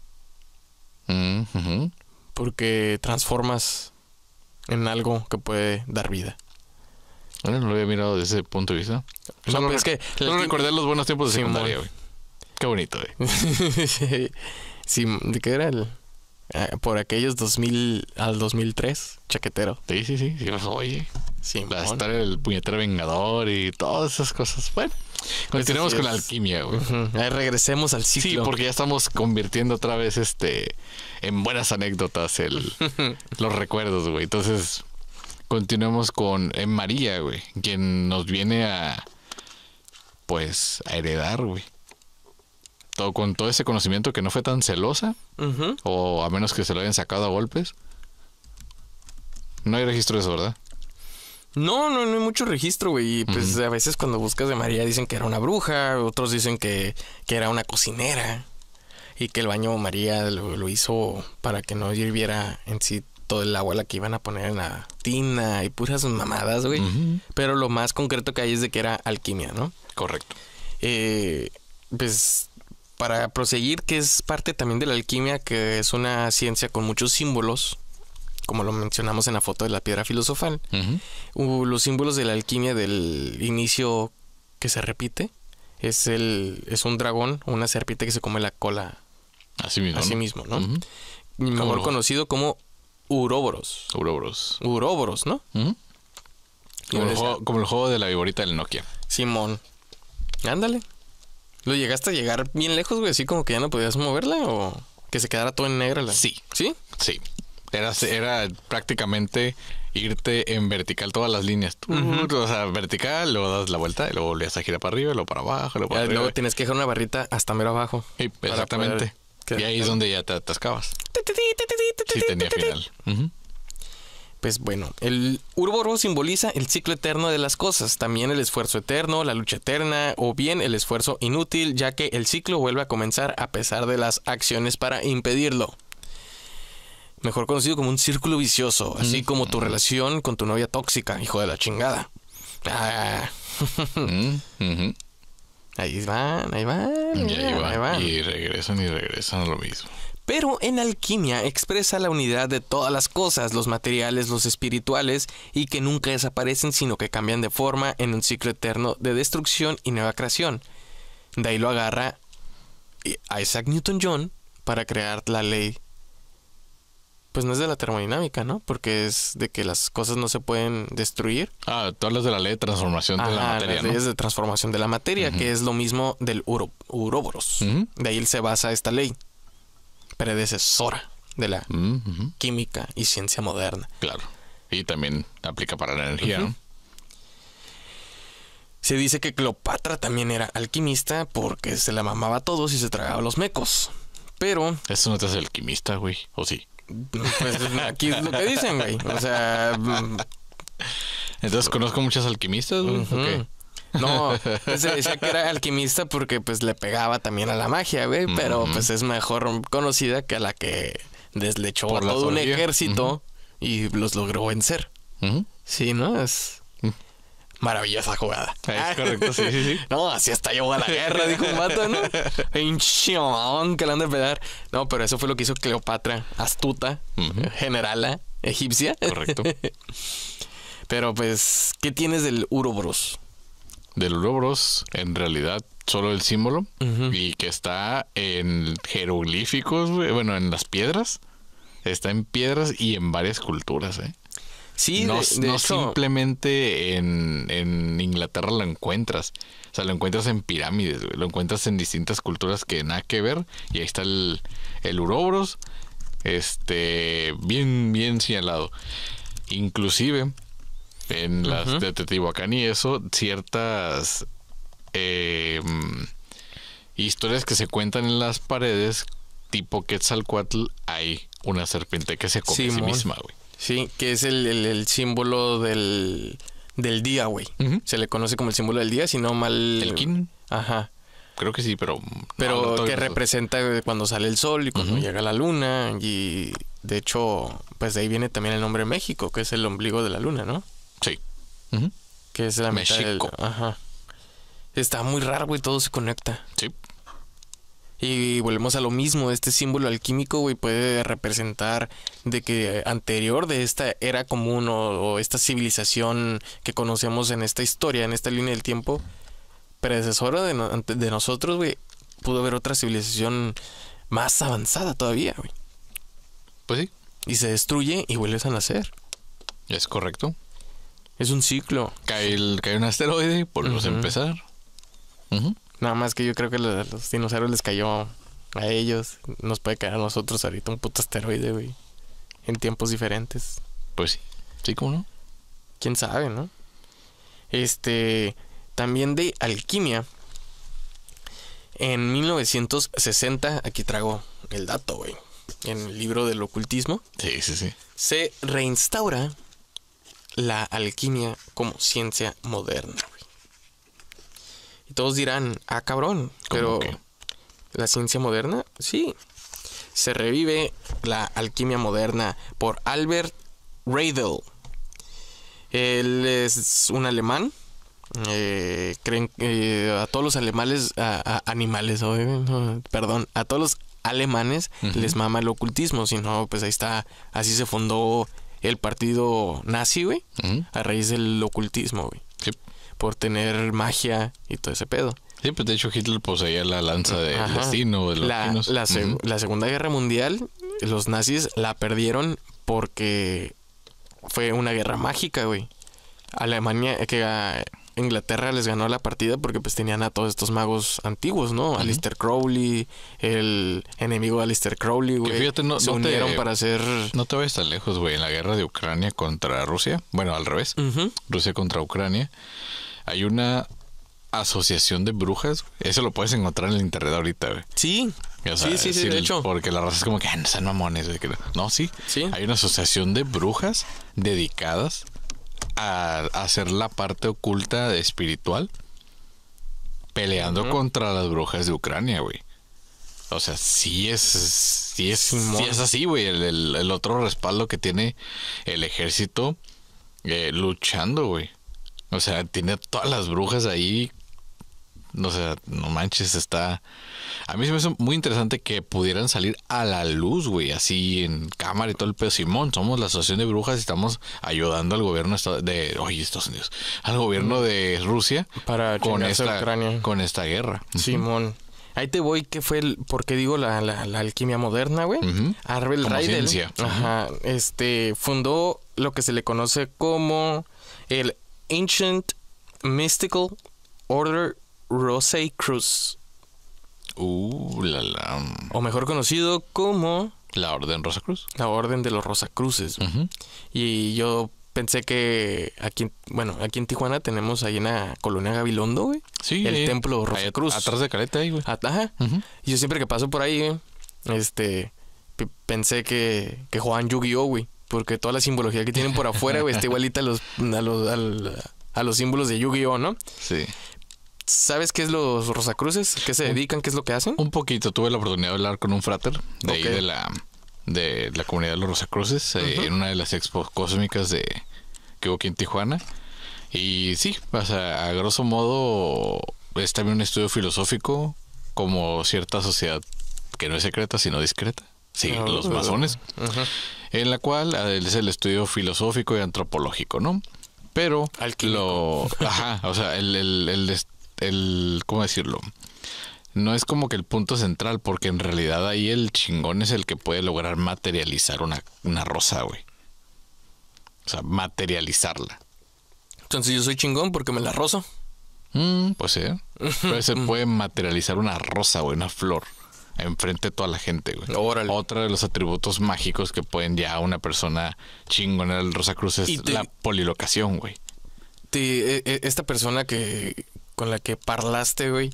Porque transformas en algo que puede dar vida. Bueno, no lo había mirado desde ese punto de vista. Pues, es que... Solo recordé los buenos tiempos de secundaria, güey. Qué bonito, güey. sí. Sí, ¿de qué era el...? Eh, por aquellos 2000 al 2003, chaquetero. Sí, sí, sí. oye, va a estar el puñetero vengador y todas esas cosas. Bueno, continuemos con la alquimia, güey. Ahí regresemos al ciclo. Sí, porque ya estamos convirtiendo otra vez este en buenas anécdotas el, los recuerdos, güey. Entonces, continuemos con María, güey, quien nos viene a pues a heredar, güey con todo ese conocimiento que no fue tan celosa, o a menos que se lo hayan sacado a golpes. No hay registro de eso, ¿verdad? No, no, no hay mucho registro, güey. pues a veces cuando buscas de María dicen que era una bruja, otros dicen que, que era una cocinera y que el baño María lo, hizo para que no hirviera en sí todo el agua la que iban a poner en la tina y puras mamadas, güey. Pero lo más concreto que hay es de que era alquimia, ¿no? Correcto. Eh, pues para proseguir, que es parte también de la alquimia, que es una ciencia con muchos símbolos, como lo mencionamos en la foto de la piedra filosofal, uh, los símbolos de la alquimia del inicio que se repite es el es un dragón, una serpiente que se come la cola así mismo, mismo, ¿no? Mejor conocido como uroboros. Uroboros. Uroboros, ¿no? como, el juego, como el juego de la viborita del Nokia. Simón. Ándale. ¿Lo llegaste a llegar bien lejos, güey? Así como que ya no podías moverla o que se quedara todo en negra la. Sí. ¿Sí? Sí. Era, era prácticamente irte en vertical todas las líneas. O sea, vertical, luego das la vuelta, y luego volvías a girar para arriba, luego para abajo, luego para ah, arriba. Luego tienes que dejar una barrita hasta mero abajo. exactamente. Y ahí es donde ya te atascabas. Sí, tenía final pues bueno, el Urboro simboliza el ciclo eterno de las cosas, también el esfuerzo eterno, la lucha eterna o bien el esfuerzo inútil, ya que el ciclo vuelve a comenzar a pesar de las acciones para impedirlo. Mejor conocido como un círculo vicioso, así como tu relación con tu novia tóxica, hijo de la chingada. Ah. Mm, ahí van, ahí van. Y regresan y regresan lo mismo. Pero en alquimia expresa la unidad de todas las cosas, los materiales, los espirituales, y que nunca desaparecen sino que cambian de forma en un ciclo eterno de destrucción y nueva creación. De ahí lo agarra eh, Isaac Newton-John para crear la ley. Pues no es de la termodinámica, ¿no? Porque es de que las cosas no se pueden destruir. Ah, tú hablas de la ley de transformación de la materia. de transformación de la materia, que es lo mismo del Uroboros. De ahí se basa esta ley predecesora de la mm, química y ciencia moderna. Claro. Y también aplica para la energía. Se dice que Cleopatra también era alquimista porque se la mamaba a todos y se tragaba los mecos. Pero. Eso no te hace alquimista, güey. ¿O sí? Pues, aquí es lo que dicen, güey. O sea. Mm. Entonces conozco muchas alquimistas, güey. No, pues, se decía que era alquimista porque pues le pegaba también a la magia, güey. Pero pues es mejor conocida que la que deslechó Por todo un ejército y los logró vencer. Sí, ¿no? Es mm. maravillosa jugada. Es correcto, sí, sí, no, así hasta llegó a la guerra, dijo un vato, ¿no? que le han de pegar. No, pero eso fue lo que hizo Cleopatra, astuta, generala, egipcia. Correcto. pero pues, ¿qué tienes del Uroboros? del Ouroboros en realidad solo el símbolo y que está en jeroglíficos, bueno, en las piedras. Está en piedras y en varias culturas, ¿eh? Sí, no, simplemente en, Inglaterra lo encuentras. O sea, lo encuentras en pirámides, Lo encuentras en distintas culturas que nada que ver. Y ahí está el, el Urobros. Este, bien, bien señalado. Inclusive, en las de Teotihuacán y eso, ciertas eh, historias que se cuentan en las paredes, tipo Quetzalcoatl, hay una serpiente que se come sí, a sí misma, güey. Sí, que es el, símbolo del, del día, güey. Se le conoce como el símbolo del día, sino no mal. El kin. Ajá. Creo que sí, pero. Pero que representa cuando sale el sol y cuando llega la luna. Y de hecho, pues de ahí viene también el nombre México, que es el ombligo de la luna, ¿no? Sí. Que es la México. Está muy raro, güey, todo se conecta. Sí. Y volvemos a lo mismo, este símbolo alquímico, güey, puede representar de que anterior de esta era común o, esta civilización que conocemos en esta historia, en esta línea del tiempo, predecesora de, de nosotros, güey, pudo haber otra civilización más avanzada todavía, güey. Pues sí. Y se destruye y vuelves a nacer. Es correcto. Es un ciclo. Cae, un asteroide, Por empezar. Nada más que yo creo que los, los dinosaurios les cayó a ellos. Nos puede caer a nosotros ahorita un puto asteroide, güey. En tiempos diferentes. Pues sí. Sí, ¿cómo no? Quién sabe, ¿no? Este. También de alquimia. En 1960, aquí trago el dato, güey. En el libro del ocultismo. Sí, sí, sí. Se reinstaura la alquimia como ciencia moderna. Y todos dirán, ah, cabrón, pero la ciencia moderna, sí. Se revive la alquimia moderna por Albert Radel. Él es un alemán. Eh, creen que eh, a todos los alemanes, a, animales, perdón, a todos los alemanes les mama el ocultismo, si no, pues ahí está, así se fundó el partido nazi, güey, a raíz del ocultismo, güey. Sí. Por tener magia y todo ese pedo. Sí, pues de hecho Hitler poseía la lanza del de destino. De la, la, Segunda Guerra Mundial, los nazis la perdieron porque fue una guerra mágica, güey. Alemania, que ah, Inglaterra les ganó la partida porque pues tenían a todos estos magos antiguos, ¿no? Alistair Crowley, el enemigo de Alistair Crowley, güey. Fíjate, no, se unieron para hacer... No te vayas tan lejos, güey. En la guerra de Ucrania contra Rusia, bueno, al revés, Rusia contra Ucrania, hay una asociación de brujas. Eso lo puedes encontrar en el internet ahorita, güey. Sí. sí, sí, sí, de hecho. Porque la raza es como que, ah, no sean mamones. No, Sí. Hay una asociación de brujas dedicadas a hacer la parte oculta espiritual peleando contra las brujas de Ucrania, güey. O sea, sí es, es, es así, güey. El, otro respaldo que tiene el ejército eh, luchando, güey. O sea, tiene todas las brujas ahí sea, no manches, está... A mí se me hizo muy interesante que pudieran salir a la luz, güey, así en cámara y todo el pedo. Simón, somos la asociación de brujas y estamos ayudando al gobierno de... Oye, Estados Unidos. Al gobierno de Rusia. Para con esta, Ucrania. Con esta guerra. Simón. Ahí te voy, que fue el, por qué digo la, alquimia moderna, güey. Arbel -huh. Ajá, este, fundó lo que se le conoce como el Ancient Mystical Order Rosa Cruz. Uh, la, la. O mejor conocido como... La Orden Rosa Cruz. La Orden de los Rosacruces. Y yo pensé que aquí, bueno, aquí en Tijuana tenemos ahí en la colonia Gabilondo, güey. Sí. El eh. templo Rosa Cruz. Atrás de Careta ahí, güey. Y yo siempre que paso por ahí, este, pensé que, que jugaban yu oh güey. Porque toda la simbología que tienen por afuera, güey, está igualita a los, a los, a los símbolos de Yu-Gi-Oh, ¿no? Sí. ¿Sabes qué es los Rosacruces? ¿Qué se dedican? ¿Qué es lo que hacen? Un poquito. Tuve la oportunidad de hablar con un frater de la, de la comunidad de los Rosacruces eh, en una de las expos cósmicas de, que hubo aquí en Tijuana. Y sí, o a grosso modo es también un estudio filosófico como cierta sociedad que no es secreta, sino discreta. Sí, ah, los masones. En la cual ah, es el estudio filosófico y antropológico, ¿no? Pero lo... Ajá, o sea, el, el el, ¿cómo decirlo? No es como que el punto central, porque en realidad ahí el chingón es el que puede lograr materializar una, rosa, güey. O sea, materializarla. Entonces yo soy chingón porque me la rozo. Mm, pues sí. ¿eh? Pero se puede materializar una rosa, güey, una flor. Enfrente de toda la gente, güey. Órale. Otra de los atributos mágicos que pueden ya una persona chingona del cruz es la polilocación, güey. Te, eh, eh, esta persona que, con la que parlaste, güey,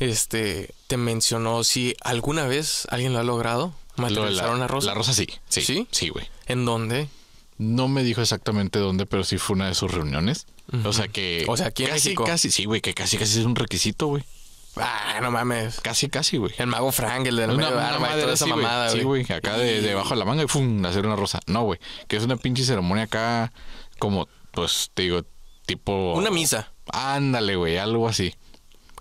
este, te mencionó si alguna vez alguien lo ha logrado. Materializar una Rosa? La Rosa sí. Sí. Sí, güey. ¿En dónde? No me dijo exactamente dónde, pero sí fue una de sus reuniones. O sea que. O sea, casi, Casi, sí, güey, que casi, casi es un requisito, güey. Ah, no mames. Casi, casi, güey. El mago Frank, el de la esa mamada, güey. Sí, güey, acá de, debajo de la manga y pum, hacer una rosa. No, güey. Que es una pinche ceremonia acá, como, pues, te digo, tipo. Una misa. Ándale, güey, algo así.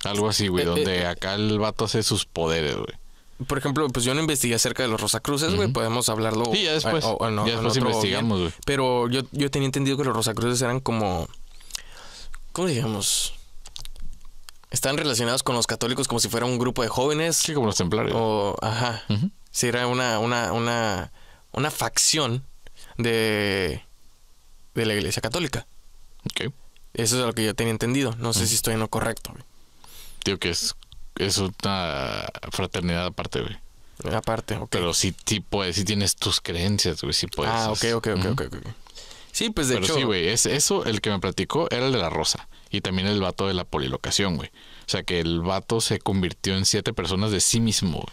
Algo así, güey, eh, eh, donde eh. acá el vato hace sus poderes, güey. Por ejemplo, pues yo no investigué acerca de los Rosacruces, güey. Podemos hablarlo. Sí, ya después. ya después investigamos, güey. Pero yo, tenía entendido que los Rosacruces eran como. ¿Cómo digamos? Están relacionados con los católicos como si fuera un grupo de jóvenes. Sí, como los templarios. O, ajá. Si era una, una, una, una facción de, de la iglesia católica. Ok. Eso es lo que yo tenía entendido. No sé si estoy en lo correcto, güey. Digo que es, es una fraternidad aparte, güey. Aparte, ok. Pero sí, puedes, tienes tus creencias, güey, sí puedes. Ah, ok, ok, ok, ok, okay, okay. Sí, pues de hecho. Pero sí, güey, es, eso, el que me platicó era el de la rosa. Y también el vato de la polilocación, güey. O sea, que el vato se convirtió en siete personas de sí mismo,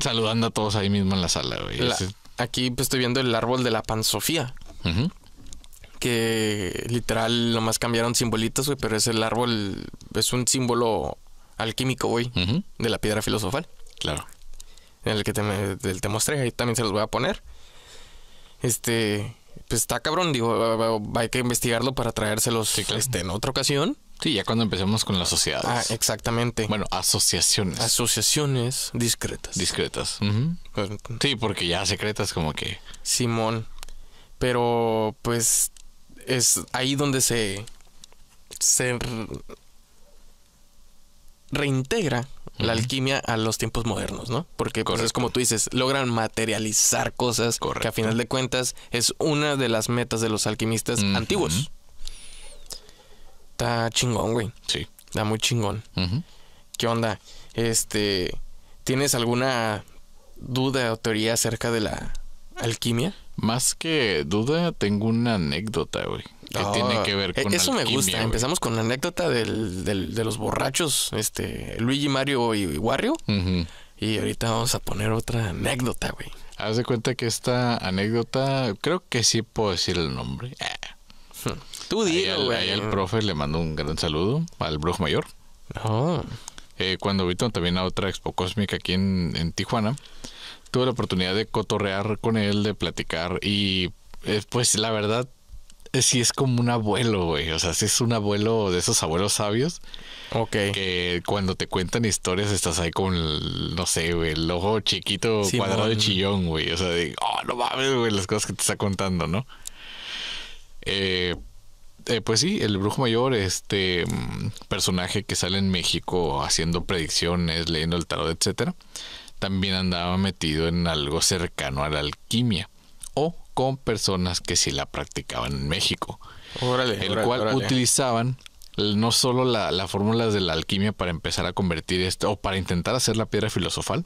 Saludando a todos ahí mismo en la sala, güey. aquí pues, estoy viendo el árbol de la pansofía. Ajá que literal nomás cambiaron simbolitos, güey, pero es el árbol, es un símbolo alquímico, güey, de la piedra filosofal. Claro. En el que te, te mostré, ahí también se los voy a poner. Este, pues está cabrón, digo, hay que investigarlo para traérselos este, en otra ocasión. Sí, ya cuando empecemos con las sociedades. Ah, exactamente. Bueno, asociaciones. Asociaciones discretas. Discretas. Pues, sí, porque ya secretas como que... Simón. Pero pues es ahí donde se, se reintegra la alquimia a los tiempos modernos, ¿no? Porque pues, es como tú dices, logran materializar cosas que a final de cuentas es una de las metas de los alquimistas antiguos. Está chingón, güey. Sí. Está muy chingón. ¿Qué onda? Este, ¿tienes alguna duda o teoría acerca de la ¿Alquimia? Más que duda, tengo una anécdota, güey. Que tiene ah, que ver con Eso me gusta. Empezamos con la anécdota de los borrachos, este, Luigi, Mario y, Warrio, Y ahorita vamos a poner otra anécdota, güey. Haz de cuenta que esta anécdota, creo que sí puedo decir el nombre. Tú dilo, güey. Ahí el profe le mandó un gran saludo, al Brujo Mayor. Oh. Eh, cuando viton también a otra expo cósmica aquí en, en Tijuana, tuve la oportunidad de cotorrear con él, de platicar y eh, pues la verdad eh, sí es como un abuelo, güey. O sea, sí es un abuelo de esos abuelos sabios. Ok. Que cuando te cuentan historias estás ahí con, no sé, güey, el ojo chiquito cuadrado de chillón, güey. O sea, de, oh, no mames, güey, las cosas que te está contando, ¿no? Eh, pues sí, el brujo mayor, este mm, personaje que sale en México haciendo predicciones, leyendo el tarot, etcétera también andaba metido en algo cercano a la alquimia o con personas que sí la practicaban en México. el cual utilizaban no solo la, fórmulas fórmula de la alquimia para empezar a convertir esto o para intentar hacer la piedra filosofal,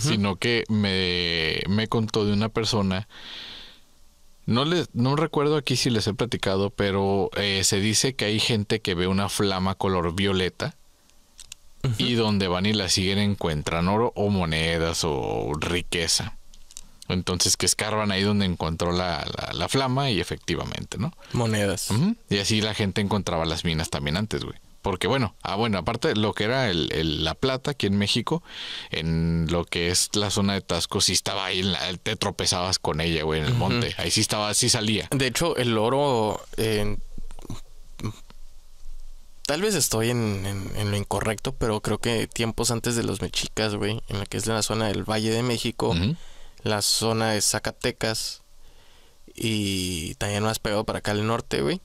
sino que me, me, contó de una persona. No, le, no recuerdo aquí si les he platicado, pero eh, se dice que hay gente que ve una flama color violeta y donde van y la siguen encuentran oro o monedas o riqueza. Entonces que escarban ahí donde encontró la, la, flama y efectivamente, ¿no? Monedas. Y así la gente encontraba las minas también antes, güey. Porque bueno, ah, bueno, aparte lo que era el, la plata aquí en México, en lo que es la zona de Tasco, sí estaba ahí, te tropezabas con ella, güey, en el monte. Ahí sí estaba, sí salía. De hecho, el oro... en Tal vez estoy en, lo incorrecto, pero creo que tiempos antes de los mexicas, güey, en la que es la zona del Valle de México, la zona de Zacatecas y también más pegado para acá al norte, güey.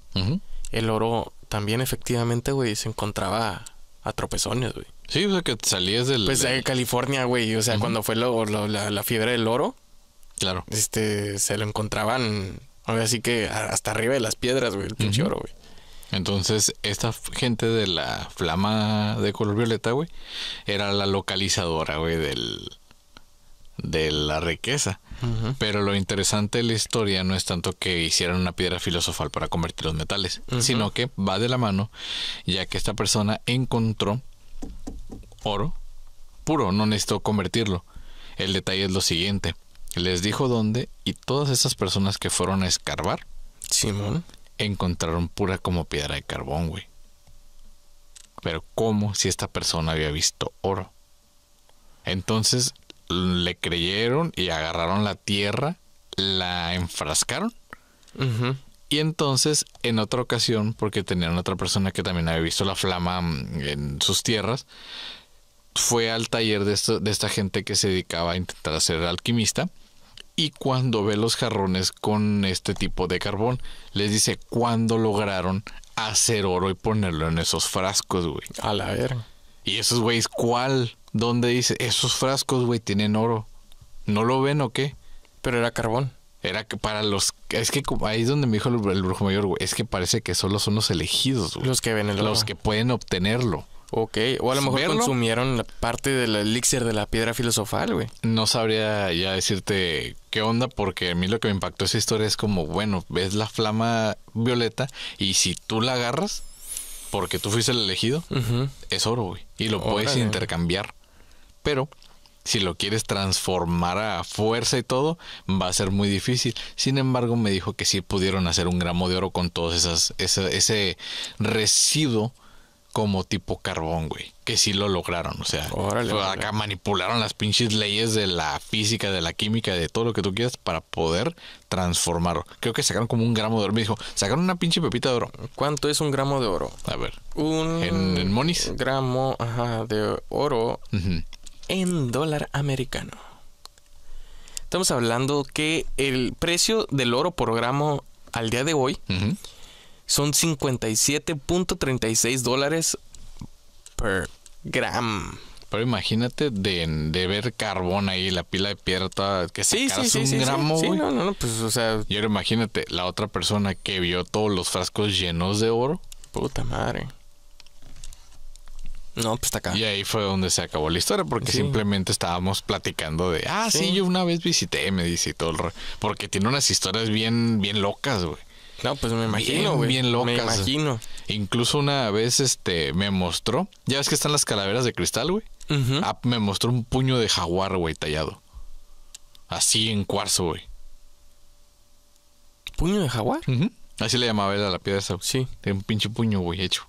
El oro también efectivamente, güey, se encontraba a tropezones, güey. Sí, o sea, que salías del... Pues de California, güey, o sea, cuando fue la, fiebre del oro. Claro. Este, se lo encontraban, así así que hasta arriba de las piedras, güey, el pinche oro, güey. Entonces, esta gente de la flama de color violeta, güey, era la localizadora, güey, del, de la riqueza. Pero lo interesante de la historia no es tanto que hicieran una piedra filosofal para convertir los metales, sino que va de la mano, ya que esta persona encontró oro puro, no necesitó convertirlo. El detalle es lo siguiente, les dijo dónde y todas esas personas que fueron a escarbar, Simón, encontraron pura como piedra de carbón, güey. Pero ¿cómo si esta persona había visto oro? Entonces le creyeron y agarraron la tierra, la enfrascaron. Y entonces, en otra ocasión, porque tenían otra persona que también había visto la flama mm, en sus tierras, fue al taller de, de esta gente que se dedicaba a intentar ser alquimista y cuando ve los jarrones con este tipo de carbón, les dice cuándo lograron hacer oro y ponerlo en esos frascos, güey. A la verga. Y esos güeyes, ¿cuál? ¿Dónde dice? Esos frascos, güey, tienen oro. ¿No lo ven o qué? Pero era carbón. Era que para los. Es que ahí es donde me dijo el, el brujo mayor, güey. Es que parece que solo son los elegidos, güey. Los que ven el oro. Los que pueden obtenerlo. Ok, o a lo mejor consumieron la parte del elixir de la piedra filosofal, güey. No sabría ya decirte qué onda, porque a mí lo que me impactó esa historia es como, bueno, ves la flama violeta y si tú la agarras, porque tú fuiste el elegido, es oro, güey. Y lo puedes intercambiar. Pero si lo quieres transformar a fuerza y todo, va a ser muy difícil. Sin embargo, me dijo que sí pudieron hacer un gramo de oro con todo esas, ese residuo como tipo carbón, güey. Que sí lo lograron, o sea, acá manipularon las pinches leyes de la física, de la química, de todo lo que tú quieras para poder transformarlo. Creo que sacaron como un gramo de oro. Me dijo, sacaron una pinche pepita de oro. ¿Cuánto es un gramo de oro? A ver. Un Gramo de oro en dólar americano. Estamos hablando que el precio del oro por gramo al día de hoy son 57.36 dólares per gram. Pero imagínate de, de, ver carbón ahí, la pila de piedra que sí, sí, un gramo, no, no, pues, Y ahora imagínate, la otra persona que vio todos los frascos llenos de oro. Puta madre. No, pues está acá. Y ahí fue donde se acabó la historia, porque simplemente estábamos platicando de, ah, sí. yo una vez visité, me dice todo el... Porque tiene unas historias bien, bien locas, güey. No, pues me imagino, güey. Bien, locas. Me imagino. Incluso una vez este, me mostró, ya ves que están las calaveras de cristal, güey. Ah, me mostró un puño de jaguar, güey, tallado. Así en cuarzo, güey. ¿Puño de jaguar? Así le llamaba él a la piedra esa. Sí. De un pinche puño, güey, hecho.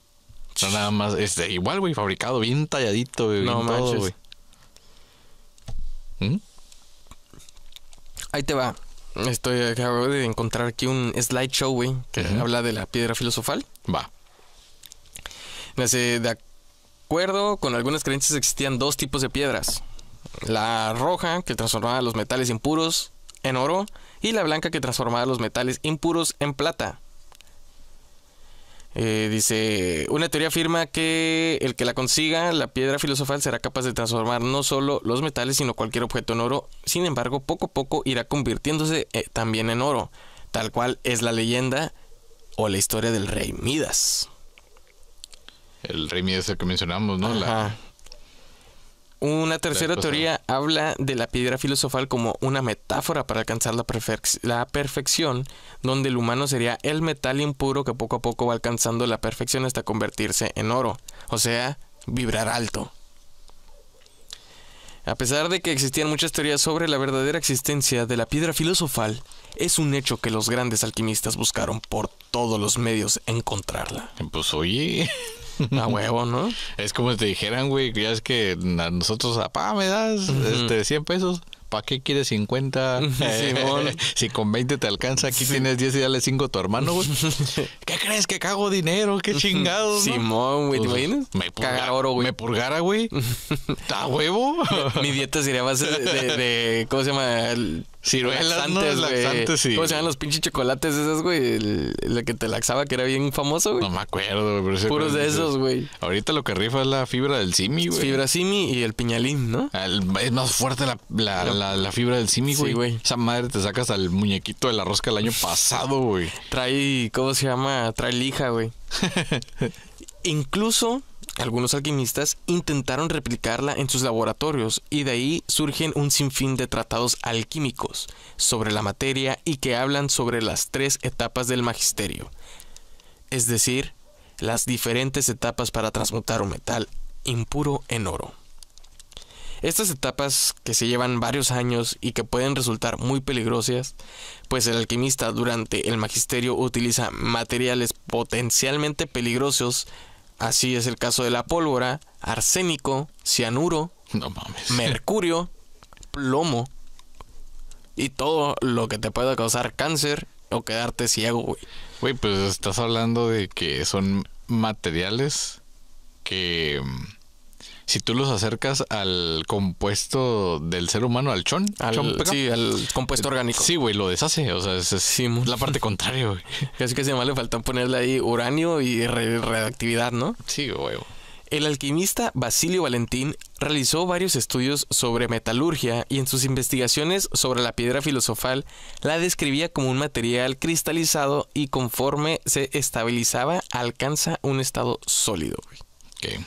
sea, nada más, este, igual, güey, fabricado, bien talladito, güey. No güey. ¿Mm? Ahí te va. Estoy acabo de encontrar aquí un slideshow, güey, que habla de la piedra filosofal. Va. Dice, de acuerdo con algunas creencias existían dos tipos de piedras. La roja, que transformaba los metales impuros en oro, y la blanca, que transformaba los metales impuros en plata. Eh, dice, una teoría afirma que el que la consiga, la piedra filosofal, será capaz de transformar no solo los metales, sino cualquier objeto en oro. Sin embargo, poco a poco irá convirtiéndose eh, también en oro, tal cual es la leyenda o la historia del rey Midas. El rey Midas el que mencionamos, ¿no? La, una tercera teoría habla de la piedra filosofal como una metáfora para alcanzar la, perfección, donde el humano sería el metal impuro que poco a poco va alcanzando la perfección hasta convertirse en oro, o sea, vibrar alto. A pesar de que existían muchas teorías sobre la verdadera existencia de la piedra filosofal, es un hecho que los grandes alquimistas buscaron por todos los medios encontrarla. Pues oye. A huevo, ¿no? Es como si te dijeran, güey, ya es que a nosotros, apá, ah, me das este, 100 pesos. ¿Para qué quieres 50? Simón. si con 20 te alcanza, aquí tienes 10 y dale 5 a tu hermano, güey. ¿Qué crees que cago dinero? ¿Qué chingado. Simón, pues, güey, Me purgara, güey. Me purgara, güey. ¿Está huevo? Mi dieta sería más de, ¿Cómo se llama? Ciruelas, laxantes, sí. ¿Cómo se llaman los pinches chocolates esos, güey? El, que te laxaba, que era bien famoso, güey. No me acuerdo, güey. Pero Puros de esos, güey. Ahorita lo que rifa es la fibra del simi, güey. Fibra simi y el piñalín, ¿no? es más fuerte la, la, la, fibra del simi, güey. Sí, güey. Esa madre te sacas al muñequito de la rosca el año pasado, güey. Trae, ¿cómo se llama? Trae lija, güey. Incluso algunos alquimistas intentaron replicarla en sus laboratorios y de ahí surgen un sinfín de tratados alquímicos sobre la materia y que hablan sobre las tres etapas del magisterio, es decir, las diferentes etapas para transmutar un metal impuro en oro. Estas etapas, que se llevan varios años y que pueden resultar muy peligrosas, pues el alquimista durante el magisterio utiliza materiales potencialmente peligrosos Así es el caso de la pólvora, arsénico, cianuro, mercurio, plomo y todo lo que te pueda causar cáncer o quedarte ciego, güey. Güey, pues estás hablando de que son materiales que si tú los acercas al compuesto del ser humano, al chon, al, compuesto eh, orgánico. Sí, güey, lo deshace. O sea, es, la parte contraria, güey. Casi que se le faltan ponerle ahí uranio y reactividad, ¿no? Sí, güey. El alquimista Basilio Valentín realizó varios estudios sobre metalurgia y en sus investigaciones sobre la piedra filosofal la describía como un material cristalizado y conforme se estabilizaba alcanza un estado sólido. Güey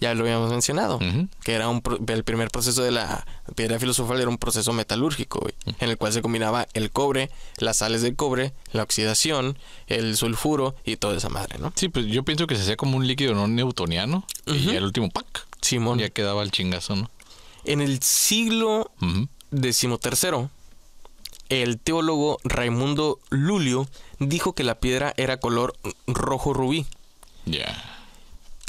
ya lo habíamos mencionado, que era el primer proceso de la piedra filosofal era un proceso metalúrgico, en el cual se combinaba el cobre, las sales de cobre, la oxidación, el sulfuro y toda esa madre, ¿no? Sí, pues yo pienso que se hacía como un líquido no newtoniano y el último pack. Simón. Ya quedaba el chingazo, ¿no? En el siglo XIII, el teólogo Raimundo Lulio dijo que la piedra era color rojo rubí. Ya.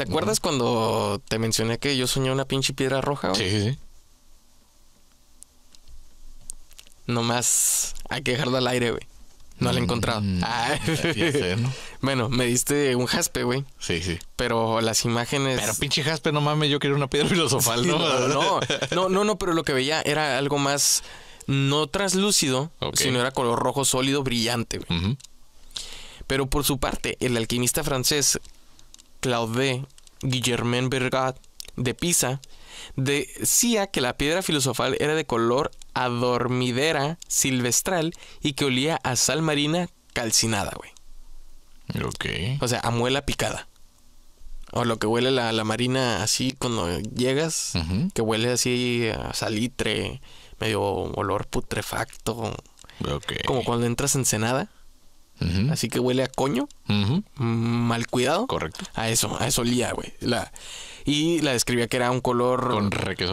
¿Te acuerdas cuando te mencioné que yo soñé una pinche piedra roja? Sí, sí, sí. Nomás hay que dejarlo al aire, güey. No lo la he mm. encontrado. ah. bueno, me diste un jaspe, güey. Sí, sí. Pero las imágenes. Pero pinche jaspe, no mames, yo quiero una piedra filosofal, ¿no? ¿no? No, no, pero lo que veía era algo más no translúcido, sino era color rojo sólido brillante. Güey. Pero por su parte, el alquimista francés Claude Guillermin Bergat de Pisa decía que la piedra filosofal era de color adormidera silvestral y que olía a sal marina calcinada, güey. O sea, a muela picada. O lo que huele la, la marina así cuando llegas, que huele así a salitre, medio olor putrefacto. Como cuando entras en cenada Así que huele a coño. Mal cuidado. Correcto. A eso, a eso olía, güey. La, y la describía que era un color.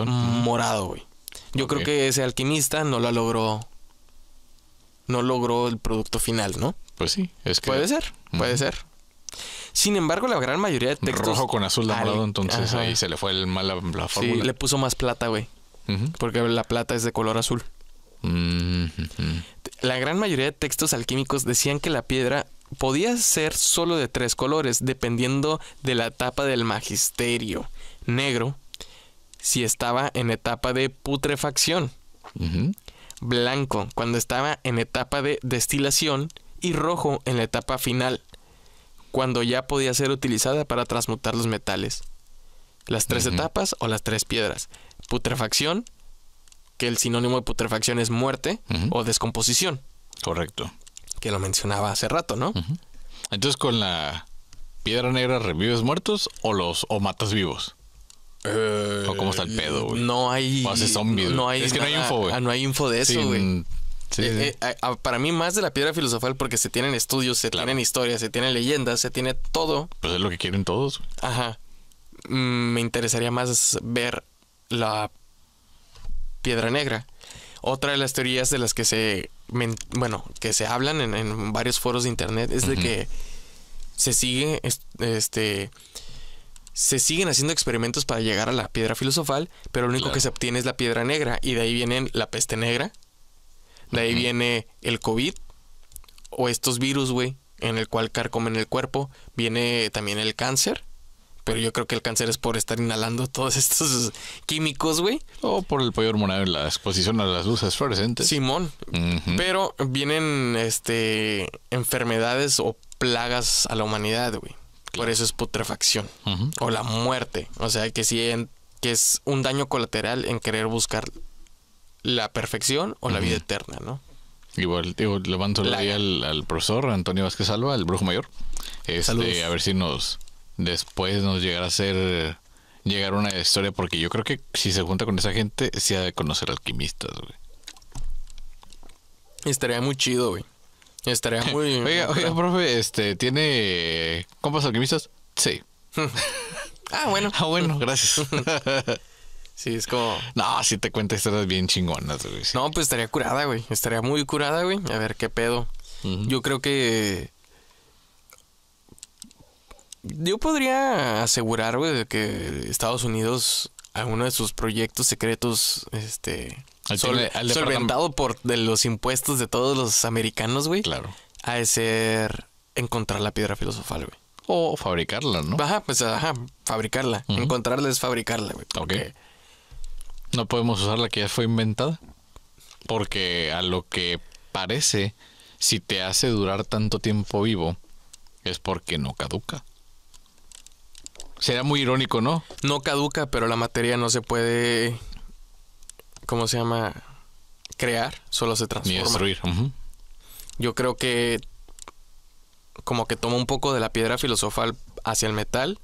Morado, güey. Yo creo que ese alquimista no la logró. No logró el producto final, ¿no? Pues sí, es que. Puede ser, puede ser. Sin embargo, la gran mayoría de textos. Rojo con azul morado, entonces ahí se le fue el mal la fórmula. Sí, le puso más plata, güey. Porque la plata es de color azul. La gran mayoría de textos alquímicos decían que la piedra podía ser solo de tres colores, dependiendo de la etapa del magisterio. Negro, si estaba en etapa de putrefacción. Blanco, cuando estaba en etapa de destilación. Y rojo, en la etapa final, cuando ya podía ser utilizada para transmutar los metales. Las tres etapas o las tres piedras. Putrefacción, que el sinónimo de putrefacción es muerte o descomposición. Correcto. Que lo mencionaba hace rato, ¿no? Entonces con la piedra negra revives muertos o los o matas vivos. Eh, o cómo está el pedo, güey. No hay. No hay es que no hay info, güey. Ah, no hay info de eso, güey. Mm, eh, eh, para mí, más de la piedra filosofal, porque se tienen estudios, se tienen historias, se tienen leyendas, se tiene todo. Pues es lo que quieren todos. Ajá. Mm, me interesaría más ver la Piedra Negra. Otra de las teorías de las que se, bueno, que se hablan en, varios foros de internet es de que se sigue, este, se siguen haciendo experimentos para llegar a la piedra filosofal, pero lo único que se obtiene es la piedra negra y de ahí vienen la peste negra, de ahí viene el COVID o estos virus, güey, en el cual carcomen el cuerpo, viene también el cáncer pero yo creo que el cáncer es por estar inhalando todos estos químicos, güey. O por el pollo hormonal la exposición a las luces fluorescentes. Simón. Pero vienen este enfermedades o plagas a la humanidad, güey. Por eso es putrefacción. O la muerte. O sea que que es un daño colateral en querer buscar la perfección o la vida eterna, ¿no? Igual, digo, levanto la... al, al, profesor Antonio Vázquez Alba, el brujo mayor. Este, a ver si nos después nos llegará a ser... llegar una historia, porque yo creo que si se junta con esa gente, sí ha de conocer alquimistas, güey. Estaría muy chido, güey. Estaría muy. oiga, oiga, profe, este, ¿tiene compas alquimistas? Sí. ah, bueno. Ah, bueno, gracias. sí, es como. No, si te cuenta estarás bien chingonas, güey. No, pues estaría curada, güey. Estaría muy curada, güey. A ver qué pedo. Yo creo que yo podría asegurar, güey, que Estados Unidos, a uno de sus proyectos secretos, este, solventado por de los impuestos de todos los americanos, güey. Claro. Ha de ser encontrar la piedra filosofal, güey. O fabricarla, ¿no? Ajá, pues ajá, fabricarla. Encontrarla es fabricarla, güey. No podemos usar la que ya fue inventada. Porque a lo que parece, si te hace durar tanto tiempo vivo, es porque no caduca. Sería muy irónico, ¿no? No caduca, pero la materia no se puede. ¿Cómo se llama? Crear, solo se transforma. Ni destruir. Yo creo que. Como que toma un poco de la piedra filosofal hacia el metal.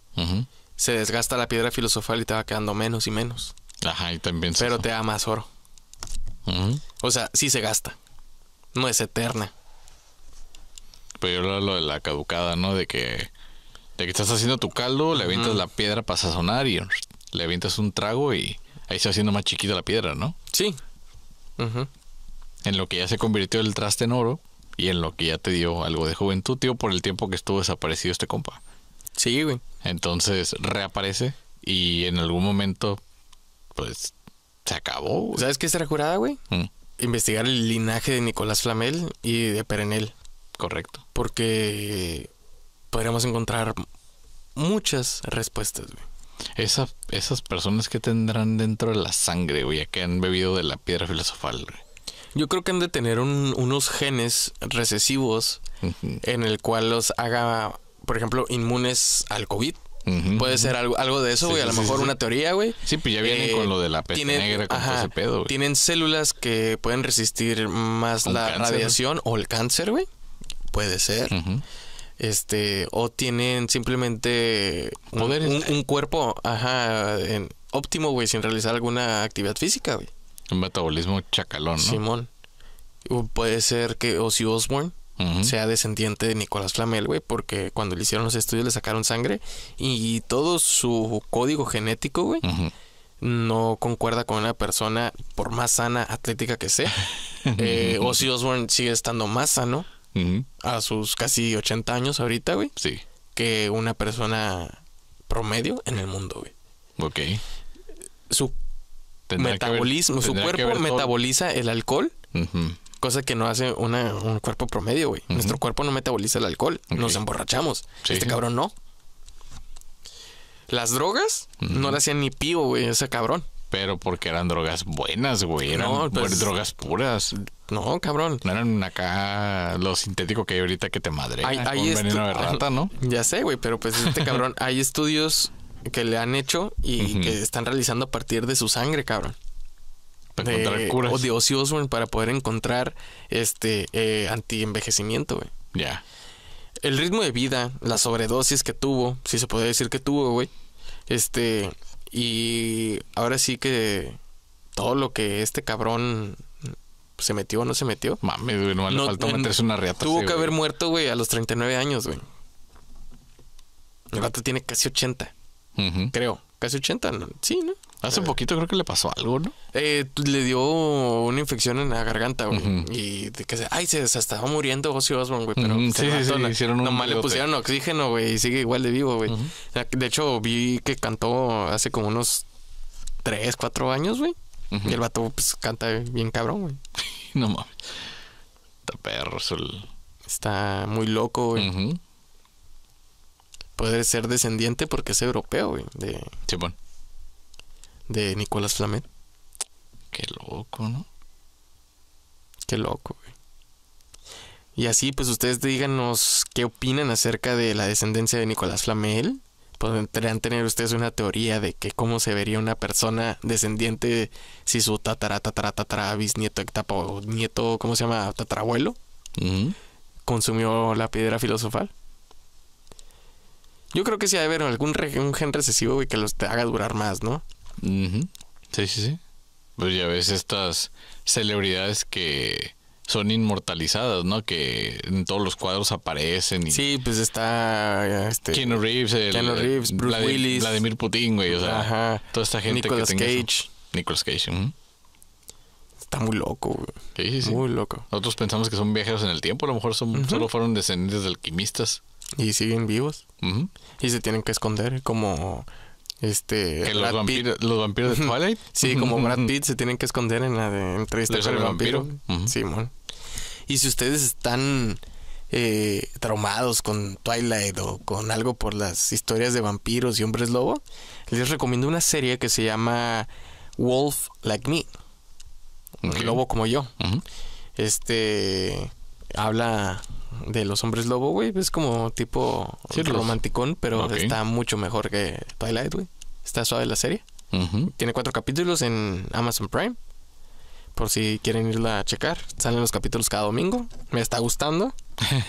Se desgasta la piedra filosofal y te va quedando menos y menos. Ajá, y también Pero te da más oro. O sea, sí se gasta. No es eterna. Pero yo lo de la caducada, ¿no? De que de que estás haciendo tu caldo, le avientas la piedra para sazonar y le avientas un trago y ahí está haciendo más chiquita la piedra, ¿no? Sí. En lo que ya se convirtió el traste en oro y en lo que ya te dio algo de juventud, tío, por el tiempo que estuvo desaparecido este compa. Sí, güey. Entonces reaparece y en algún momento, pues, se acabó. ¿Sabes qué será jurada, güey? Mm. Investigar el linaje de Nicolás Flamel y de Perenel. Correcto. Porque podríamos encontrar muchas respuestas, güey. esas personas que tendrán dentro de la sangre, güey, que han bebido de la piedra filosofal, güey. Yo creo que han de tener unos genes recesivos en el cual los haga, por ejemplo, inmunes al COVID. Puede ser algo, de eso, güey. a lo mejor una teoría, güey. Sí, pues ya vienen eh, con lo de la peste negra, con ese pedo, güey. Tienen células que pueden resistir más la radiación o el cáncer, güey. Puede ser este o tienen simplemente Poder, un, cuerpo ajá óptimo güey sin realizar alguna actividad física güey un metabolismo chacalón ¿no? Simón puede ser que Ozzy Osbourne sea descendiente de Nicolás Flamel güey porque cuando le hicieron los estudios le sacaron sangre y todo su código genético güey no concuerda con una persona por más sana atlética que sea eh, Ozzy Osbourne sigue estando más sano a sus casi 80 años ahorita, güey. Sí. Que una persona promedio en el mundo, güey. Ok. Su metabolismo, su cuerpo metaboliza el alcohol. Cosa que no hace un cuerpo promedio, güey. Nuestro cuerpo no metaboliza el alcohol. Nos emborrachamos. Este cabrón no. Las drogas no le hacían ni pío, güey, ese cabrón. Pero porque eran drogas buenas, güey. Eran pues, drogas puras. No, cabrón. No eran acá lo sintético que hay ahorita que te madre. Hay, Ya sé, güey, pero pues este cabrón, hay estudios que le han hecho y que están realizando a partir de su sangre, cabrón. Para encontrar curas. O de ocios, güey, para poder encontrar este eh, anti güey. Ya. El ritmo de vida, la sobredosis que tuvo, si se puede decir que tuvo, güey. Este, y ahora sí que todo lo que este cabrón se metió o no se metió. Mames, no, le faltó meterse una Tuvo que haber muerto, güey, a los 39 años, güey. El gato tiene casi 80. Creo. Casi 80. Sí, ¿no? Hace eh. poquito creo que le pasó algo, ¿no? Eh, le dio una infección en la garganta, güey. Y de que se, ay, se, estaba muriendo José güey. Pero sí, hicieron le pusieron oxígeno, güey. Y sigue igual de vivo, güey. De hecho, vi que cantó hace como unos 3, 4 años, güey. Y el vato pues canta bien cabrón, güey. no mames. Está perro. Está muy loco, güey. Puede ser descendiente porque es europeo, güey. De... bueno. De Nicolás Flamel Qué loco, ¿no? Qué loco, güey. Y así, pues ustedes díganos qué opinan acerca de la descendencia de Nicolás Flamel podrían tener ustedes una teoría de que cómo se vería una persona descendiente si su tatara, tatara, tatara, bisnieto, o nieto, ¿cómo se llama? Tatarabuelo. Consumió la piedra filosofal. Yo creo que sí hay haber algún gen recesivo y que los haga durar más, ¿no? Sí, sí, sí. Pues ya ves estas celebridades que son inmortalizadas, ¿no? Que en todos los cuadros aparecen. Y sí, pues está. Eh, este, Keanu Reeves, Keanu Reeves, Bruce Willis. Vladimir Putin, güey. O sea, Ajá. toda esta gente que que tenga Cage. Nicolas Cage. Está muy loco, güey. Sí, sí, sí. Muy loco. Nosotros pensamos que son viajeros en el tiempo. A lo mejor son, solo fueron descendientes de alquimistas. Y siguen vivos. Y se tienen que esconder como este, los, vampiros, de Twilight. sí, como Brad Pitt se tienen que esconder en la de entrevista vampiro. Sí, mon. Y si ustedes están eh, traumados con Twilight o con algo por las historias de vampiros y hombres lobo, les recomiendo una serie que se llama Wolf Like Me. Lobo como yo. Este habla de los hombres lobo, güey. Es como tipo romanticón, pero está mucho mejor que Twilight, güey. Está suave la serie. Tiene cuatro capítulos en Amazon Prime. Por si quieren irla a checar. Salen los capítulos cada domingo. Me está gustando.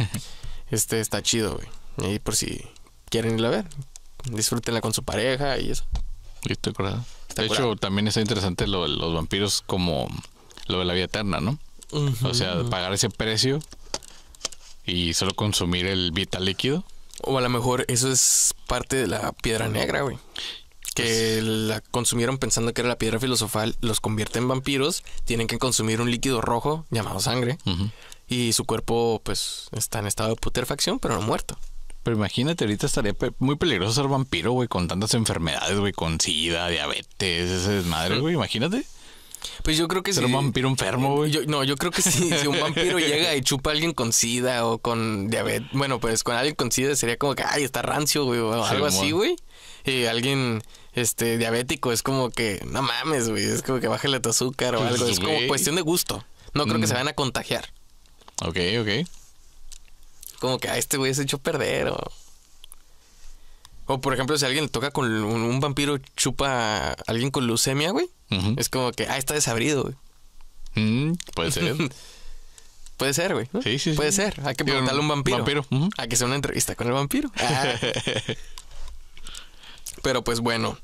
este está chido, güey. Y por si quieren irla a ver. Disfrútenla con su pareja y eso. Y estoy acordado de hecho, también está interesante lo de los vampiros como lo de la vida eterna, ¿no? O sea, pagar ese precio y solo consumir el vital líquido. O a lo mejor eso es parte de la piedra negra, güey. Que pues la consumieron pensando que era la piedra filosofal, los convierte en vampiros, tienen que consumir un líquido rojo llamado sangre. Y su cuerpo, pues, está en estado de putrefacción, pero no muerto. Pero imagínate, ahorita estaría muy peligroso ser vampiro, güey, con tantas enfermedades, güey, con sida, diabetes, ese desmadre, güey, imagínate. Pues yo creo que sí. Pero un vampiro enfermo, güey. no, yo creo que si, si un vampiro llega y chupa a alguien con sida o con diabetes, bueno, pues con alguien con sida sería como que, ay, está rancio, güey, o algo así, güey. Y alguien este diabético es como que, no mames, güey, es como que bájale tu azúcar o pues algo. Es como cuestión de gusto. No creo que mm. se vayan a contagiar. Ok, ok. Como que a este güey se hecho perder o... O por ejemplo, si alguien le toca con un vampiro, chupa a alguien con leucemia, güey. Es como que, ah, está desabrido, güey. Mm, puede ser. puede ser, güey. Sí, sí, Puede ser. Hay que preguntarle un vampiro. Hay que hacer una entrevista con el vampiro. Ah. Pero pues bueno,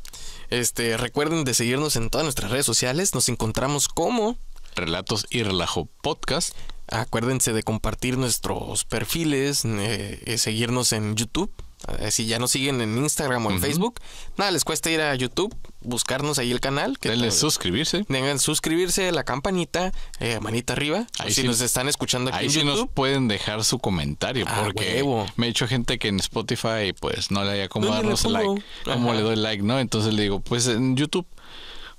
este, recuerden de seguirnos en todas nuestras redes sociales. Nos encontramos como Relatos y Relajo Podcast. Acuérdense de compartir nuestros perfiles, eh, eh, seguirnos en YouTube eh, si ya no siguen en Instagram o en Facebook, nada, les cuesta ir a YouTube, buscarnos ahí el canal. Que suscribirse. Tengan suscribirse, la campanita, eh, manita arriba. Ahí si nos están escuchando aquí ahí nos pueden dejar su comentario, ah, porque me ha dicho gente que en Spotify pues no le haya acomodado like, como le doy like, ¿no? Entonces le digo, pues en YouTube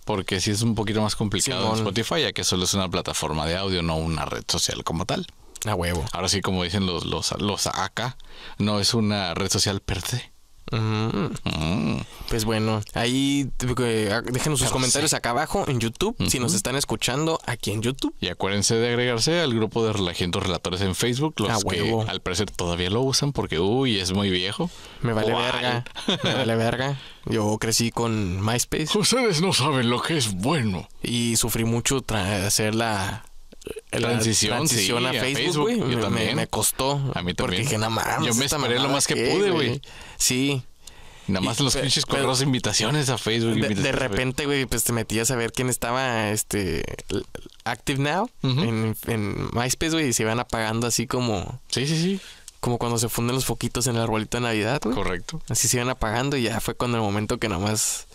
porque si es un poquito más complicado en Spotify, ya que solo es una plataforma de audio, no una red social como tal. A huevo. Ahora sí, como dicen los, los, los acá, no es una red social per se. Mm. Mm. Pues bueno, ahí eh, ah, déjenos sus comentarios acá abajo en YouTube, si nos están escuchando aquí en YouTube. Y acuérdense de agregarse al grupo de relajientos relatores en Facebook, los que al parecer todavía lo usan porque, uy, es muy viejo. Me vale verga, me vale verga. Yo crecí con MySpace. Ustedes no saben lo que es bueno. Y sufrí mucho tras hacer la la transición, a Facebook, güey, me, costó. A mí también. Porque dije, nada más. Yo me esperé lo más que, pude, güey. Sí. Nada más los pinches con invitaciones a Facebook. De, repente, güey, pues te metías a ver quién estaba este active now en, en, MySpace, güey, y se iban apagando así como. Sí, sí, sí. Como cuando se funden los foquitos en el arbolito de Navidad, güey. Correcto. Así se iban apagando y ya fue cuando el momento que nada más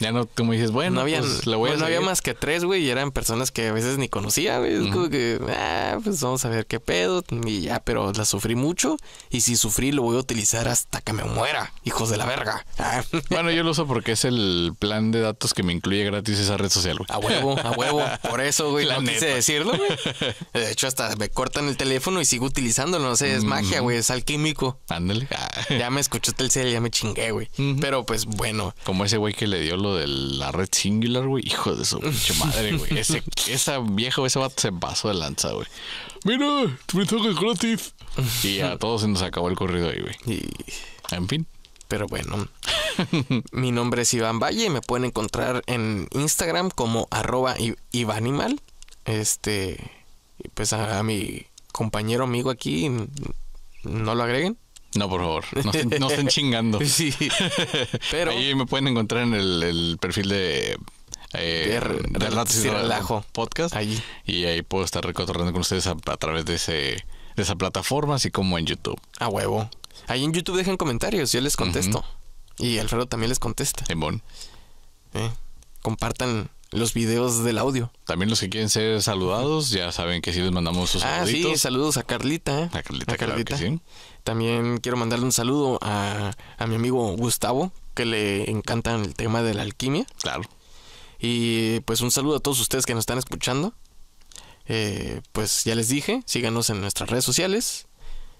ya no, como dices, bueno, no había, pues, no había más que tres, güey, y eran personas que a veces ni conocía, güey. como que, ah, pues vamos a ver qué pedo, y ya, pero la sufrí mucho, y si sufrí lo voy a utilizar hasta que me muera, hijos de la verga. Ah. bueno, yo lo uso porque es el plan de datos que me incluye gratis esa red social, güey. A huevo, a huevo, por eso, güey, la decirlo, güey. De hecho, hasta me cortan el teléfono y sigo utilizándolo, no sé, es magia, güey, es alquímico. Ándale. ya me el Telcel, ya me chingué, güey. Pero pues bueno. Como ese güey que le dio lo de la red singular, güey. Hijo de su pinche madre, güey. Ese, viejo, ese vato se pasó de lanza, güey. Mira, tu me es gratis. Y a todos se nos acabó el corrido ahí, güey. Y... En fin. Pero bueno, mi nombre es Iván Valle me pueden encontrar en Instagram como arroba Ivanimal. Este, pues a mi compañero amigo aquí, no lo agreguen. No, por favor, no, estén chingando. Sí, pero... Ahí me pueden encontrar en el, perfil de eh, de, Relajo podcast. Allí. Y ahí puedo estar recotorrando con ustedes a, través de, ese, de esa plataforma, así como en YouTube. A huevo. Ahí en YouTube dejen comentarios, yo les contesto. Y Alfredo también les contesta. Bon. Eh, compartan los videos del audio. También los que quieren ser saludados, ya saben que sí les mandamos sus ah, sí, saludos a Carlita. ¿eh? A Carlita, a Carlita. sí. También quiero mandarle un saludo a, mi amigo Gustavo, que le encanta el tema de la alquimia. Claro. Y pues un saludo a todos ustedes que nos están escuchando. Eh, pues ya les dije, síganos en nuestras redes sociales.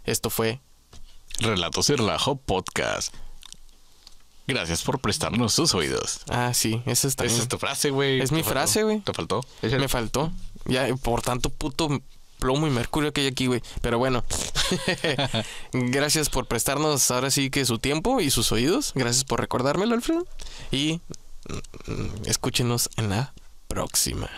Esto fue Relatos y Relajo Podcast. Gracias por prestarnos sus oídos. Ah, sí, esa es, Esa es tu frase, güey. Es mi frase, güey. ¿Te faltó? Me faltó. Ya, por tanto, puto plomo y mercurio que hay aquí, güey. Pero bueno, gracias por prestarnos ahora sí que su tiempo y sus oídos. Gracias por recordármelo, Alfredo. Y mm, mm, escúchenos en la próxima.